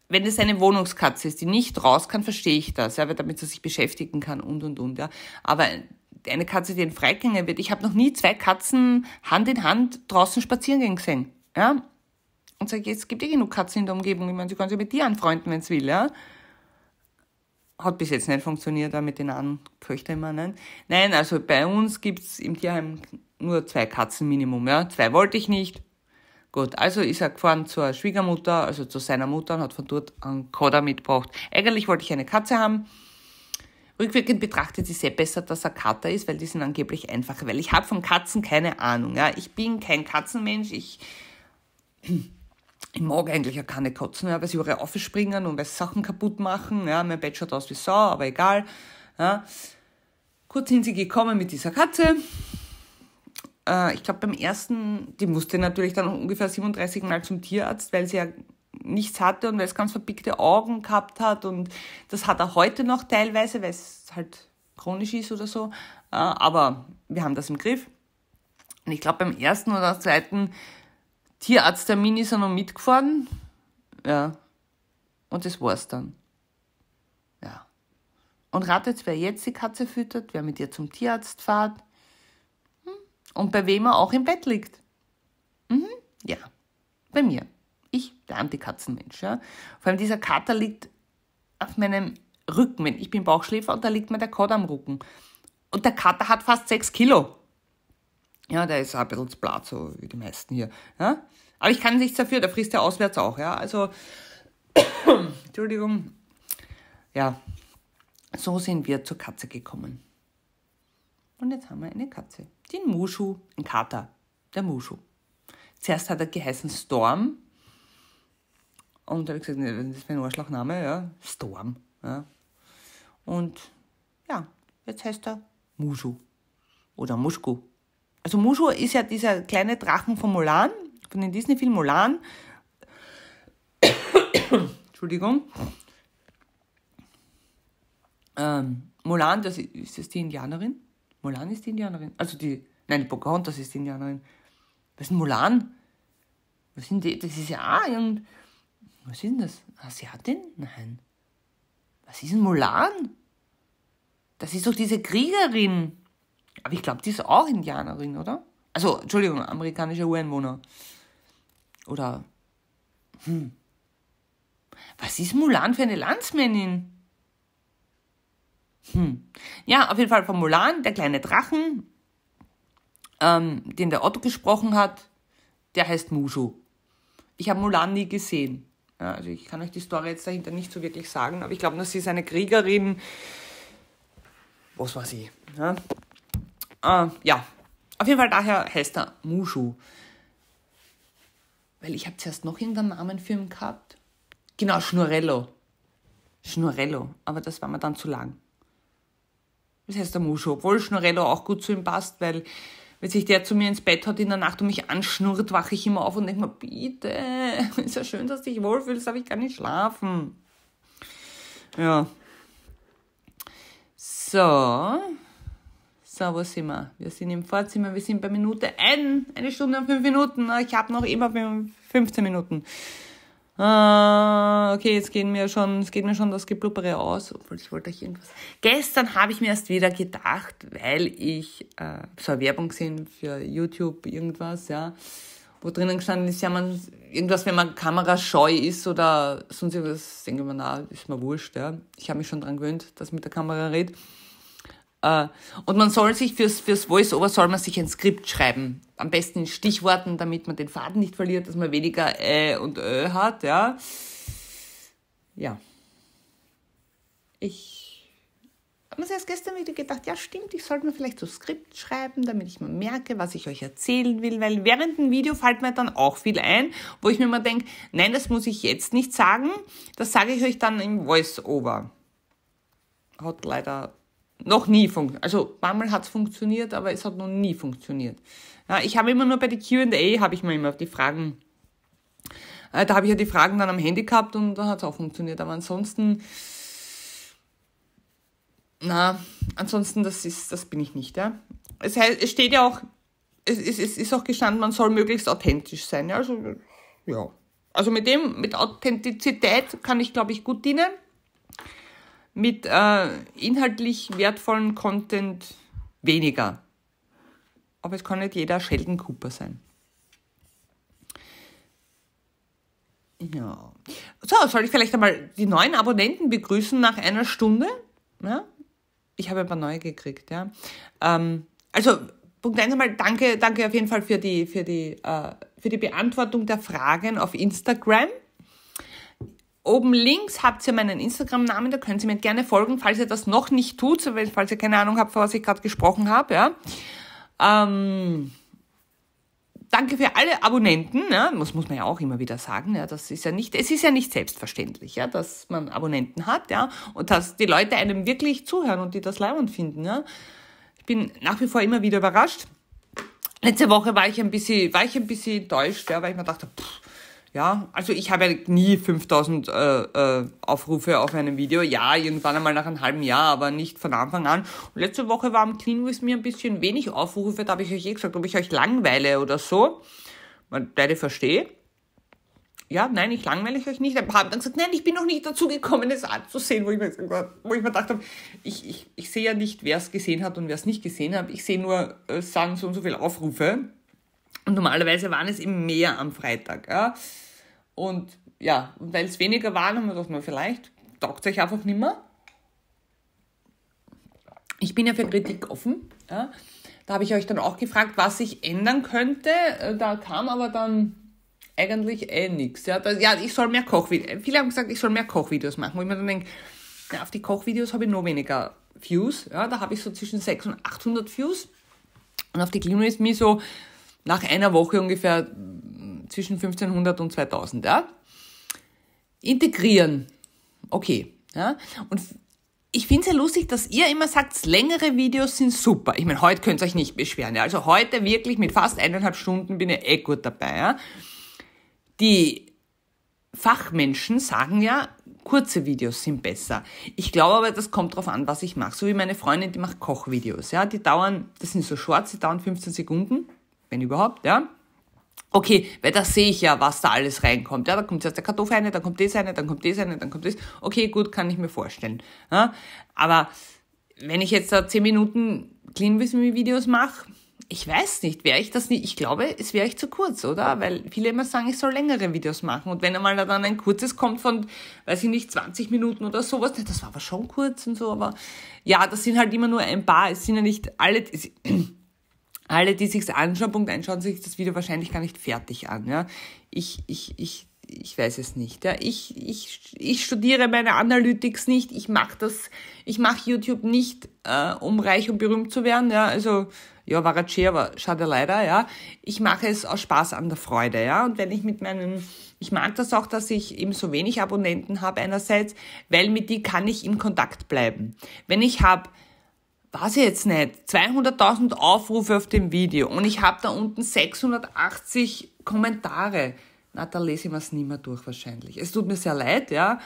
wenn es eine Wohnungskatze ist, die nicht raus kann, verstehe ich das, ja, weil damit sie sich beschäftigen kann und und und, ja. Aber eine Katze, die ein Freigänger wird, ich habe noch nie zwei Katzen Hand in Hand draußen spazieren gehen gesehen. Ja? Und sage, es gibt eh genug Katzen in der Umgebung. Ich meine, sie kann sich mit dir anfreunden, wenn sie will. Ja? Hat bis jetzt nicht funktioniert, auch mit den anderen Köchter immer. Nicht? Nein, also bei uns gibt es im Tierheim nur zwei Katzen Minimum. Ja? Zwei wollte ich nicht. Gut, also ist er gefahren zur Schwiegermutter, also zu seiner Mutter und hat von dort einen Koda mitgebracht. Eigentlich wollte ich eine Katze haben. Rückwirkend betrachtet ist es sehr besser, dass er Kater ist, weil die sind angeblich einfacher, weil ich habe von Katzen keine Ahnung. Ja? Ich bin kein Katzenmensch, ich ich mag eigentlich auch keine Kotzen, ja, weil sie überall aufspringen und weil sie Sachen kaputt machen. Ja, mein Bett schaut aus wie Sau, aber egal. Ja. Kurz sind sie gekommen mit dieser Katze. Äh, ich glaube, beim ersten, die musste natürlich dann ungefähr 37 Mal zum Tierarzt, weil sie ja nichts hatte und weil es ganz verbickte Augen gehabt hat. Und das hat er heute noch teilweise, weil es halt chronisch ist oder so. Äh, aber wir haben das im Griff. Und ich glaube, beim ersten oder zweiten Tierarzttermin ist er noch mitgefahren. Ja. Und das war's dann. Ja. Und ratet, wer jetzt die Katze füttert, wer mit ihr zum Tierarzt fährt hm. und bei wem er auch im Bett liegt. Mhm. Ja. Bei mir. Ich, der Antikatzenmensch. Ja. Vor allem dieser Kater liegt auf meinem Rücken. Ich bin Bauchschläfer und da liegt mir der Kater am Rücken. Und der Kater hat fast sechs Kilo. Ja, der ist auch ein bisschen zu blatt, so wie die meisten hier. Ja? Aber ich kann nichts dafür, da frisst er auswärts auch, ja. Also, <coughs> Entschuldigung. Ja, so sind wir zur Katze gekommen. Und jetzt haben wir eine Katze. Den Mushu, ein Kater. Der Mushu. Zuerst hat er geheißen Storm. Und da habe ich gesagt, nee, das ist mein Arschlachname, ja. Storm. Ja. Und ja, jetzt heißt er Mushu. Oder Muschku also Mushu ist ja dieser kleine Drachen von Mulan, von dem Disney-Film Mulan. <coughs> Entschuldigung. Ähm, Mulan, das ist, ist das die Indianerin? Mulan ist die Indianerin. Also die, nein, die Pocahontas ist die Indianerin. Was ist denn Mulan? Was sind die? Das ist ja ah, irgend. Was ist denn das? Asiatin? Nein. Was ist denn Mulan? Das ist doch diese Kriegerin. Aber ich glaube, die ist auch Indianerin, oder? Also, Entschuldigung, amerikanische Ureinwohner. Oder. Hm. Was ist Mulan für eine Landsmännin? Hm. Ja, auf jeden Fall von Mulan, der kleine Drachen, ähm, den der Otto gesprochen hat, der heißt Mushu. Ich habe Mulan nie gesehen. Ja, also ich kann euch die Story jetzt dahinter nicht so wirklich sagen, aber ich glaube, dass sie ist eine Kriegerin. Was war sie? Ja? Äh, ja, auf jeden Fall daher heißt er Mushu. Weil ich habe zuerst noch irgendeinen Namen für ihn gehabt. Genau, Schnurello. Schnurello, aber das war mir dann zu lang. Das heißt der Mushu, obwohl Schnurello auch gut zu ihm passt, weil wenn sich der zu mir ins Bett hat in der Nacht und mich anschnurrt, wache ich immer auf und denke mir, bitte, <laughs> ist ja schön, dass du dich wohlfühlst, aber ich kann nicht schlafen. Ja. So, so, wo sind wir? Wir sind im Vorzimmer, wir sind bei Minute 1, eine Stunde und fünf Minuten. Ich habe noch immer 15 Minuten. Ah, okay, jetzt geht mir schon, jetzt geht mir schon das Geblubbere aus, obwohl ich wollte euch irgendwas. Gestern habe ich mir erst wieder gedacht, weil ich äh, so eine Werbung gesehen für YouTube irgendwas, ja, wo drinnen gestanden ist, ja man irgendwas, wenn man kamerascheu ist oder sonst irgendwas, denke ich mir, na, ist mir wurscht, ja. Ich habe mich schon daran gewöhnt, dass ich mit der Kamera redet. Äh, und man soll sich fürs, fürs Voice-Over soll man sich ein Skript schreiben. Am besten in Stichworten, damit man den Faden nicht verliert, dass man weniger Ä äh, und Ö äh, hat, ja. Ja. Ich habe mir erst gestern wieder gedacht, ja stimmt, ich sollte mir vielleicht so Skript schreiben, damit ich mir merke, was ich euch erzählen will, weil während dem Video fällt mir dann auch viel ein, wo ich mir immer denke, nein, das muss ich jetzt nicht sagen, das sage ich euch dann im Voice-Over. Hat leider noch nie funktioniert. Also manchmal hat es funktioniert, aber es hat noch nie funktioniert. Ja, ich habe immer nur bei der Q&A, habe ich mir immer auf die Fragen, äh, da habe ich ja die Fragen dann am Handy gehabt und dann hat es auch funktioniert. Aber ansonsten, na, ansonsten, das ist, das bin ich nicht, ja. Es, heißt, es steht ja auch, es, es, es ist auch gestanden, man soll möglichst authentisch sein, ja. Also, ja. Also mit dem, mit Authentizität kann ich, glaube ich, gut dienen mit äh, inhaltlich wertvollen Content weniger. Aber es kann nicht jeder Sheldon Cooper sein. Ja. So, soll ich vielleicht einmal die neuen Abonnenten begrüßen nach einer Stunde? Ja? Ich habe ein paar neue gekriegt, ja. Ähm, also, Punkt 1 einmal, danke, danke auf jeden Fall für die, für die, äh, für die Beantwortung der Fragen auf Instagram. Oben links habt ihr meinen Instagram-Namen, da könnt ihr mir gerne folgen, falls ihr das noch nicht tut, falls ihr keine Ahnung habt, von was ich gerade gesprochen habe. Ja. Ähm, danke für alle Abonnenten. Ja. Ne? Das muss man ja auch immer wieder sagen. Ja. Das ist ja nicht, es ist ja nicht selbstverständlich, ja, dass man Abonnenten hat, ja, und dass die Leute einem wirklich zuhören und die das leibend finden. Ja. Ich bin nach wie vor immer wieder überrascht. Letzte Woche war ich ein bisschen, war ich ein bisschen enttäuscht, ja, weil ich mir dachte, pff, ja, also ich habe ja nie 5000 äh, äh, Aufrufe auf einem Video. Ja, irgendwann einmal nach einem halben Jahr, aber nicht von Anfang an. Und letzte Woche war am Clean With mir ein bisschen wenig Aufrufe. Da habe ich euch eh gesagt, ob ich euch langweile oder so. Man beide verstehe. Ja, nein, ich langweile euch nicht. Ein paar haben dann gesagt, nein, ich bin noch nicht dazu gekommen, es anzusehen, wo ich mir, wo ich mir gedacht habe, ich, ich, ich sehe ja nicht, wer es gesehen hat und wer es nicht gesehen hat. Ich sehe nur, es äh, sagen so und so viele Aufrufe. Und normalerweise waren es im mehr am Freitag. Ja? Und ja, weil es weniger waren, haben wir gedacht, na, vielleicht taugt es euch einfach nicht mehr. Ich bin ja für Kritik offen. Ja? Da habe ich euch dann auch gefragt, was ich ändern könnte. Äh, da kam aber dann eigentlich eh nichts. Ja, ja ich soll mehr Kochvideos. Viele haben gesagt, ich soll mehr Kochvideos machen, wo ich mir dann denke, ja, auf die Kochvideos habe ich noch weniger Views. Ja, da habe ich so zwischen 600 und 800 Views. Und auf die Clean ist mir so nach einer Woche ungefähr zwischen 1500 und 2000. Ja? Integrieren. Okay. Ja? Und ich finde es ja lustig, dass ihr immer sagt, längere Videos sind super. Ich meine, heute könnt ihr euch nicht beschweren. Ja? Also heute wirklich mit fast eineinhalb Stunden bin ich eh gut dabei. Ja? Die Fachmenschen sagen ja, kurze Videos sind besser. Ich glaube aber, das kommt darauf an, was ich mache. So wie meine Freundin, die macht Kochvideos. Ja? Die dauern, das sind so Shorts, die dauern 15 Sekunden wenn überhaupt, ja. Okay, weil da sehe ich ja, was da alles reinkommt. Ja, da kommt jetzt der Kartoffel eine, dann kommt das eine, dann kommt das eine, dann kommt das. Okay, gut, kann ich mir vorstellen. Ja? Aber wenn ich jetzt da 10 Minuten Clean With Me Videos mache, ich weiß nicht, wäre ich das nicht, ich glaube, es wäre ich zu kurz, oder? Weil viele immer sagen, ich soll längere Videos machen. Und wenn einmal da dann ein kurzes kommt von, weiß ich nicht, 20 Minuten oder sowas, das war aber schon kurz und so, aber ja, das sind halt immer nur ein paar, es sind ja nicht alle, es, alle, die sich's anschauen, Punkt einschauen sich das Video wahrscheinlich gar nicht fertig an. Ja? Ich, ich, ich, ich weiß es nicht. Ja? Ich, ich, ich studiere meine Analytics nicht. Ich mache das, ich mache YouTube nicht, äh, um reich und berühmt zu werden. Ja? Also, ja, war ein aber schade leider, ja. Ich mache es aus Spaß an der Freude, ja. Und wenn ich mit meinen, ich mag das auch, dass ich eben so wenig Abonnenten habe einerseits, weil mit die kann ich in Kontakt bleiben. Wenn ich habe weiß ich jetzt nicht, 200.000 Aufrufe auf dem Video und ich habe da unten 680 Kommentare. Na, da lese ich mir es nicht mehr durch wahrscheinlich. Es tut mir sehr leid, ja.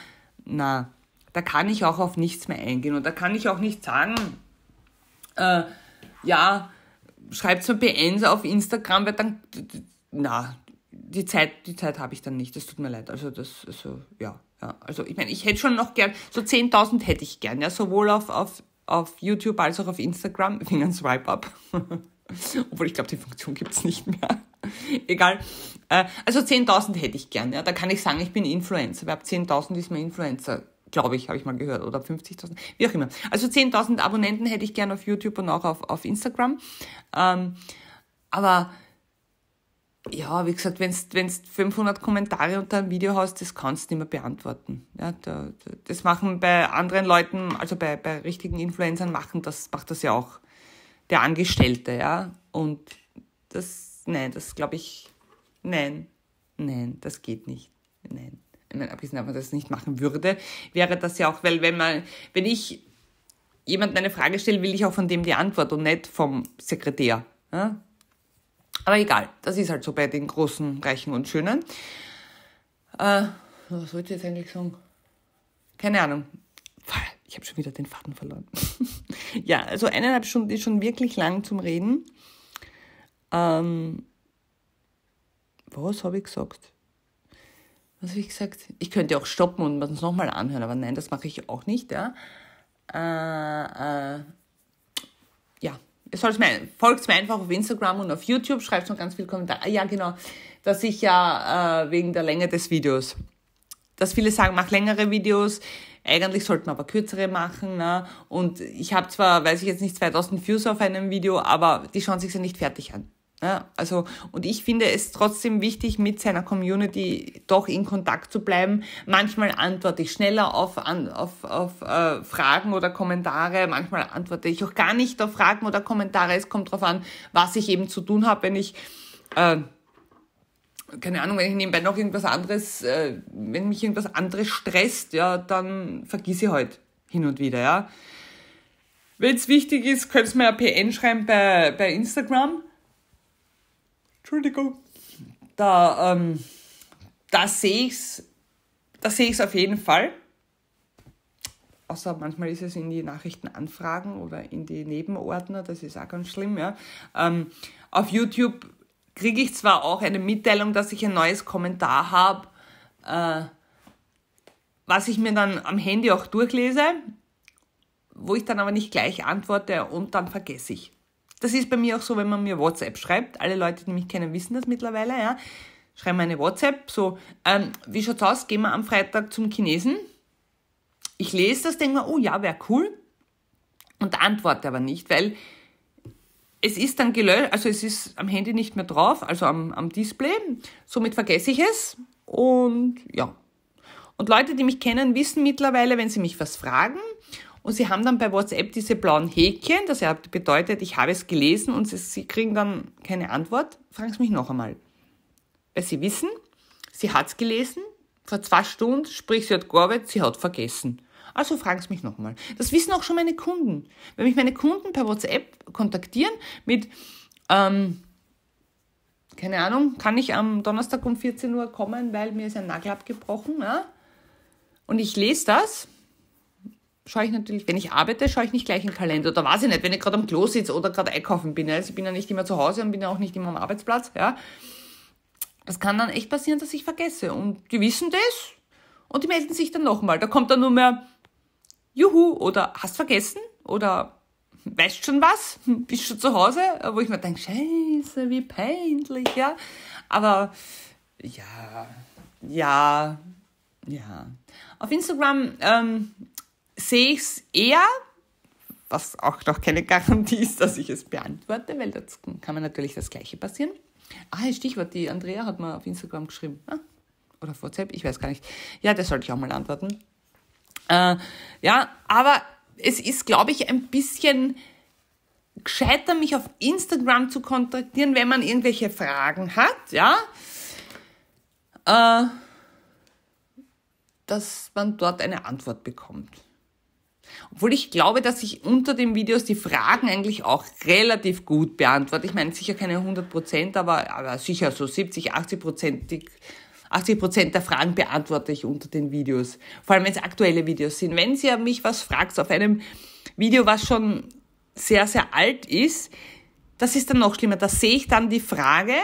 Na, da kann ich auch auf nichts mehr eingehen und da kann ich auch nicht sagen, äh, ja, schreibt mir PNs auf Instagram, weil dann, na, die Zeit, die Zeit habe ich dann nicht. Das tut mir leid. Also das, also, ja. ja. Also ich meine, ich hätte schon noch gern, so 10.000 hätte ich gern, ja, sowohl auf, auf auf YouTube als auch auf Instagram. Fingern Swipe Up. <laughs> Obwohl ich glaube, die Funktion gibt es nicht mehr. <laughs> Egal. Äh, also 10.000 hätte ich gern. Ja. Da kann ich sagen, ich bin Influencer. Weil ab 10.000 ist mein Influencer, glaube ich, habe ich mal gehört. Oder 50.000, wie auch immer. Also 10.000 Abonnenten hätte ich gern auf YouTube und auch auf, auf Instagram. Ähm, aber ja, wie gesagt, wenn du 500 Kommentare unter einem Video hast, das kannst du nicht mehr beantworten. Ja, da, da, das machen bei anderen Leuten, also bei, bei richtigen Influencern, machen das, macht das ja auch der Angestellte, ja. Und das, nein, das glaube ich, nein, nein, das geht nicht, nein. Ich meine, abgesehen, wenn man das nicht machen würde, wäre das ja auch, weil wenn man, wenn ich jemandem eine Frage stelle, will ich auch von dem die Antwort und nicht vom Sekretär. Ja? Aber egal, das ist halt so bei den großen Reichen und Schönen. Äh, was wollte ich jetzt eigentlich sagen? Keine Ahnung. Ich habe schon wieder den Faden verloren. <laughs> ja, also eineinhalb Stunden ist schon wirklich lang zum Reden. Ähm, was habe ich gesagt? Was habe ich gesagt? Ich könnte auch stoppen und uns nochmal anhören, aber nein, das mache ich auch nicht. Ja, äh, äh, ja solltet mir, folgt mir einfach auf Instagram und auf YouTube, schreibt mir ganz viel Kommentare. Ah, ja, genau, dass ich ja äh, wegen der Länge des Videos, dass viele sagen, mach längere Videos, eigentlich sollten wir aber kürzere machen. Ne? Und ich habe zwar, weiß ich jetzt nicht, 2000 Views auf einem Video, aber die schauen sich ja nicht fertig an. Ja, also, und ich finde es trotzdem wichtig, mit seiner Community doch in Kontakt zu bleiben. Manchmal antworte ich schneller auf, an, auf, auf äh, Fragen oder Kommentare, manchmal antworte ich auch gar nicht auf Fragen oder Kommentare. Es kommt darauf an, was ich eben zu tun habe, wenn ich. Äh, keine Ahnung, wenn ich nebenbei noch irgendwas anderes, äh, wenn mich irgendwas anderes stresst, ja, dann vergiss ich halt hin und wieder, ja. Wenn es wichtig ist, könnt ihr mir eine PN schreiben bei, bei Instagram. Entschuldigung. Da, ähm, da sehe ich es da sehe ich es auf jeden Fall. Außer manchmal ist es in die Nachrichtenanfragen oder in die Nebenordner, das ist auch ganz schlimm. Ja. Ähm, auf YouTube kriege ich zwar auch eine Mitteilung, dass ich ein neues Kommentar habe, äh, was ich mir dann am Handy auch durchlese, wo ich dann aber nicht gleich antworte und dann vergesse ich. Das ist bei mir auch so, wenn man mir WhatsApp schreibt. Alle Leute, die mich kennen, wissen das mittlerweile, ja. Schreiben eine WhatsApp, so, ähm, wie schaut's aus? Gehen wir am Freitag zum Chinesen? Ich lese das, denke mir, oh ja, wäre cool. Und antworte aber nicht, weil es ist dann gelöscht, also es ist am Handy nicht mehr drauf, also am, am Display. Somit vergesse ich es. Und ja. Und Leute, die mich kennen, wissen mittlerweile, wenn sie mich was fragen, und sie haben dann bei WhatsApp diese blauen Häkchen, das bedeutet, ich habe es gelesen und sie, sie kriegen dann keine Antwort. Fragen Sie mich noch einmal. Weil sie wissen, sie hat es gelesen, vor zwei Stunden, sprich, sie hat gearbeitet, sie hat vergessen. Also fragen Sie mich nochmal. Das wissen auch schon meine Kunden. Wenn mich meine Kunden per WhatsApp kontaktieren mit, ähm, keine Ahnung, kann ich am Donnerstag um 14 Uhr kommen, weil mir ist ein Nagel abgebrochen, ja? und ich lese das, schaue ich natürlich, wenn ich arbeite, schaue ich nicht gleich in den Kalender. Oder weiß ich nicht, wenn ich gerade am Klo sitze oder gerade einkaufen bin. Also ich bin ja nicht immer zu Hause und bin ja auch nicht immer am Arbeitsplatz. Ja. Das kann dann echt passieren, dass ich vergesse. Und die wissen das und die melden sich dann nochmal. Da kommt dann nur mehr Juhu oder hast vergessen oder weißt schon was, bist schon zu Hause, wo ich mir denke, scheiße, wie peinlich, ja. Aber ja, ja, ja. Auf Instagram ähm, sehe ich es eher, was auch noch keine Garantie ist, dass ich es beantworte, weil dazu kann mir natürlich das Gleiche passieren. Ah, Stichwort, die Andrea hat mir auf Instagram geschrieben. Ne? Oder WhatsApp, ich weiß gar nicht. Ja, das sollte ich auch mal antworten. Äh, ja, aber es ist, glaube ich, ein bisschen gescheiter, mich auf Instagram zu kontaktieren, wenn man irgendwelche Fragen hat, ja. Äh, dass man dort eine Antwort bekommt. Obwohl ich glaube, dass ich unter den Videos die Fragen eigentlich auch relativ gut beantworte. Ich meine, sicher keine 100 aber, aber sicher so 70, 80 Prozent. 80 der Fragen beantworte ich unter den Videos. Vor allem, wenn es aktuelle Videos sind. Wenn ihr mich was fragt auf einem Video, was schon sehr, sehr alt ist, das ist dann noch schlimmer. Da sehe ich dann die Frage,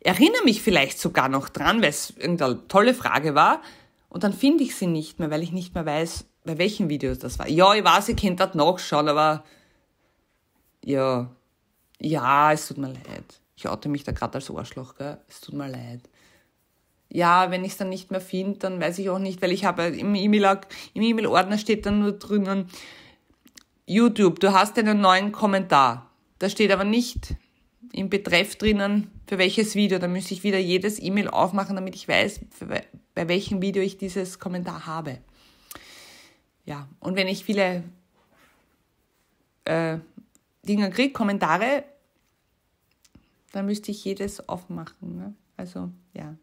erinnere mich vielleicht sogar noch dran, weil es irgendeine tolle Frage war, und dann finde ich sie nicht mehr, weil ich nicht mehr weiß, bei welchen Videos das war. Ja, ich weiß, ihr könnt das nachschauen, aber ja, ja, es tut mir leid. Ich oute mich da gerade als Arschloch, gell? Es tut mir leid. Ja, wenn ich es dann nicht mehr finde, dann weiß ich auch nicht, weil ich habe im E-Mail-Ordner e steht dann nur drinnen, YouTube, du hast einen neuen Kommentar. Da steht aber nicht im Betreff drinnen, für welches Video. Da müsste ich wieder jedes E-Mail aufmachen, damit ich weiß, bei welchem Video ich dieses Kommentar habe ja, und wenn ich viele äh, Dinge kriege, Kommentare, dann müsste ich jedes aufmachen. Ne? Also ja,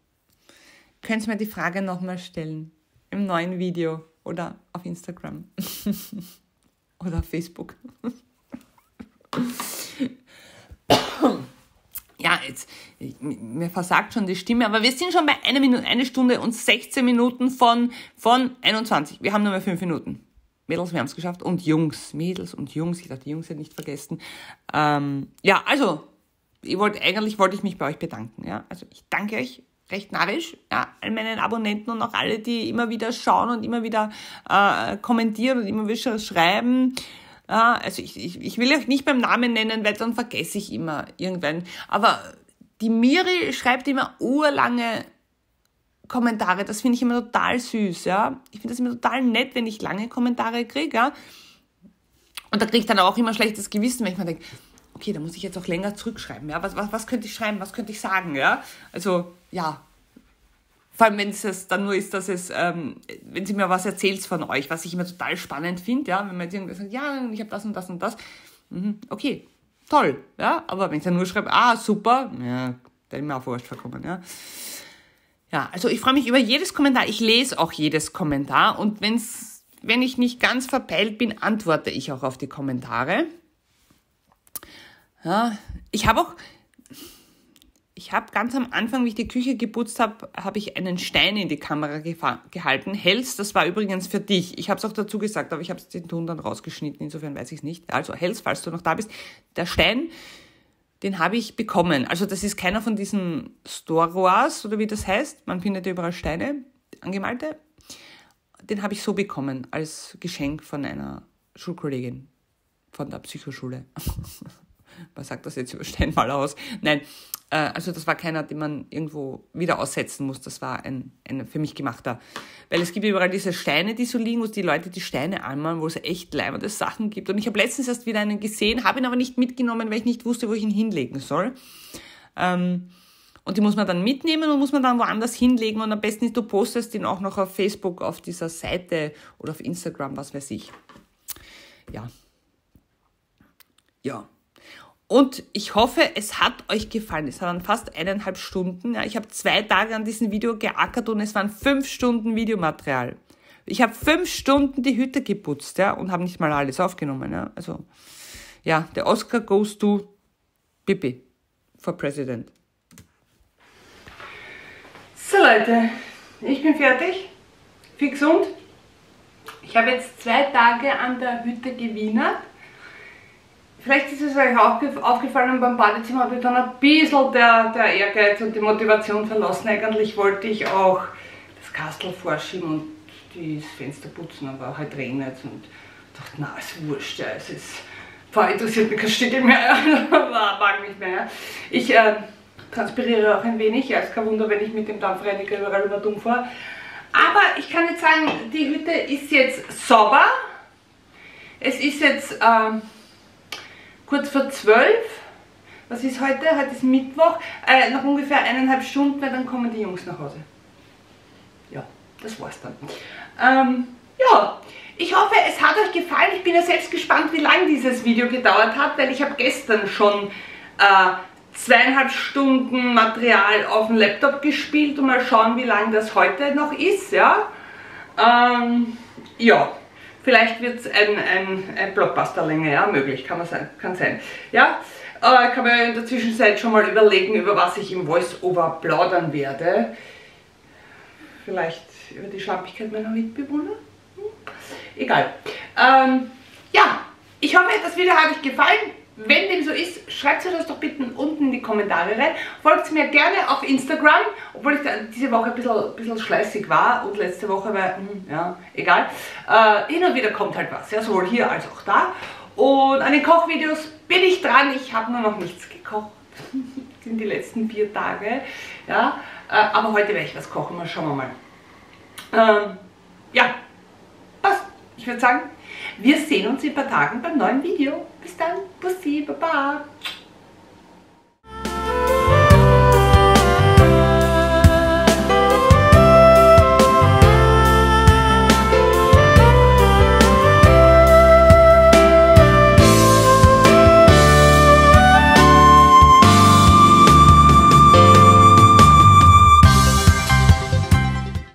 könnt ihr mir die Frage nochmal stellen im neuen Video oder auf Instagram <laughs> oder auf Facebook. <laughs> ja, jetzt, mir versagt schon die Stimme, aber wir sind schon bei einer Minute, eine Stunde und 16 Minuten von, von 21. Wir haben nur mehr 5 Minuten. Mädels, wir haben es geschafft. Und Jungs, Mädels und Jungs, ich dachte, die Jungs hätten nicht vergessen. Ähm, ja, also, ich wollte, eigentlich wollte ich mich bei euch bedanken. Ja? Also, ich danke euch recht narrisch, ja, all meinen Abonnenten und auch alle, die immer wieder schauen und immer wieder äh, kommentieren und immer wieder schreiben. Ah, also ich, ich, ich will euch nicht beim Namen nennen, weil dann vergesse ich immer irgendwann. Aber die Miri schreibt immer urlange Kommentare. Das finde ich immer total süß, ja. Ich finde das immer total nett, wenn ich lange Kommentare kriege, ja. Und da kriege ich dann auch immer schlechtes Gewissen, wenn ich mir denke, okay, da muss ich jetzt auch länger zurückschreiben, ja. Was, was, was könnte ich schreiben, was könnte ich sagen, ja. Also, ja, vor allem wenn es dann nur ist, dass es, ähm, wenn sie mir was erzählt von euch, was ich immer total spannend finde, ja, wenn man jetzt irgendwie sagt, ja, ich habe das und das und das, mhm, okay, toll, ja, aber wenn ich dann nur schreibe, ah, super, ja, dann mir auch wurscht verkommen, ja. Ja, also ich freue mich über jedes Kommentar, ich lese auch jedes Kommentar und wenn's, wenn ich nicht ganz verpeilt bin, antworte ich auch auf die Kommentare. Ja, ich habe auch, ich habe ganz am Anfang, wie ich die Küche geputzt habe, habe ich einen Stein in die Kamera gehalten. Hels, das war übrigens für dich. Ich habe es auch dazu gesagt, aber ich habe den Ton dann rausgeschnitten, insofern weiß ich es nicht. Also Hels, falls du noch da bist, der Stein, den habe ich bekommen. Also das ist keiner von diesen Storoas oder wie das heißt. Man findet ja überall Steine, angemalte. Den habe ich so bekommen als Geschenk von einer Schulkollegin von der Psychoschule. <laughs> was sagt das jetzt über Steinmal aus? Nein, äh, also das war keiner, den man irgendwo wieder aussetzen muss. Das war ein, ein für mich gemachter. Weil es gibt überall diese Steine, die so liegen, wo die Leute die Steine anmalen, wo es echt leimende Sachen gibt. Und ich habe letztens erst wieder einen gesehen, habe ihn aber nicht mitgenommen, weil ich nicht wusste, wo ich ihn hinlegen soll. Ähm, und die muss man dann mitnehmen und muss man dann woanders hinlegen. Und am besten ist, du postest ihn auch noch auf Facebook, auf dieser Seite oder auf Instagram, was weiß ich. Ja. Ja. Und ich hoffe, es hat euch gefallen. Es waren fast eineinhalb Stunden. Ja, ich habe zwei Tage an diesem Video geackert und es waren fünf Stunden Videomaterial. Ich habe fünf Stunden die Hütte geputzt ja, und habe nicht mal alles aufgenommen. Ja. Also, ja, der Oscar goes to Bibi for President. So Leute, ich bin fertig, fix und. Ich habe jetzt zwei Tage an der Hütte gewienert Vielleicht ist es euch auch aufgefallen, beim Badezimmer habe ich dann ein bisschen der, der Ehrgeiz und die Motivation verlassen. Eigentlich wollte ich auch das Kastel vorschieben und das Fenster putzen, aber halt regnet und dachte, na, ist wurscht, ja, es ist, vor interessiert mich kein Stück mehr, <laughs> mag mich mehr. Ich äh, transpiriere auch ein wenig, ja, ist kein Wunder, wenn ich mit dem Dampfreiniger überall über dumm fahre. Aber ich kann jetzt sagen, die Hütte ist jetzt sauber. Es ist jetzt... Ähm, kurz vor 12. Was ist heute? Heute ist Mittwoch. Äh, noch ungefähr eineinhalb Stunden, weil dann kommen die Jungs nach Hause. Ja, das war's dann. Ähm, ja, ich hoffe, es hat euch gefallen. Ich bin ja selbst gespannt, wie lange dieses Video gedauert hat, weil ich habe gestern schon äh, zweieinhalb Stunden Material auf dem Laptop gespielt und mal schauen, wie lange das heute noch ist. Ja, ähm, ja. Vielleicht wird es ein, ein, ein Blockbuster-Länge, ja, möglich, kann, man sein, kann sein. Ja, äh, kann man in der Zwischenzeit schon mal überlegen, über was ich im Voice-Over plaudern werde. Vielleicht über die Schlampigkeit meiner Mitbewohner? Hm? Egal. Ähm, ja, ich hoffe, das Video hat euch gefallen. Wenn dem so ist, schreibt mir das doch bitte unten in die Kommentare rein. Folgt mir gerne auf Instagram, obwohl ich diese Woche ein bisschen, bisschen schleißig war und letzte Woche, war, hm, ja, egal. Äh, hin und wieder kommt halt was, ja, sowohl hier als auch da. Und an den Kochvideos bin ich dran, ich habe nur noch nichts gekocht <laughs> in die letzten vier Tage. Ja, äh, aber heute werde ich was kochen, mal schauen wir mal. Ähm, ja, passt. Ich würde sagen, wir sehen uns in ein paar Tagen beim neuen Video. Bis dann, Bussi, Baba.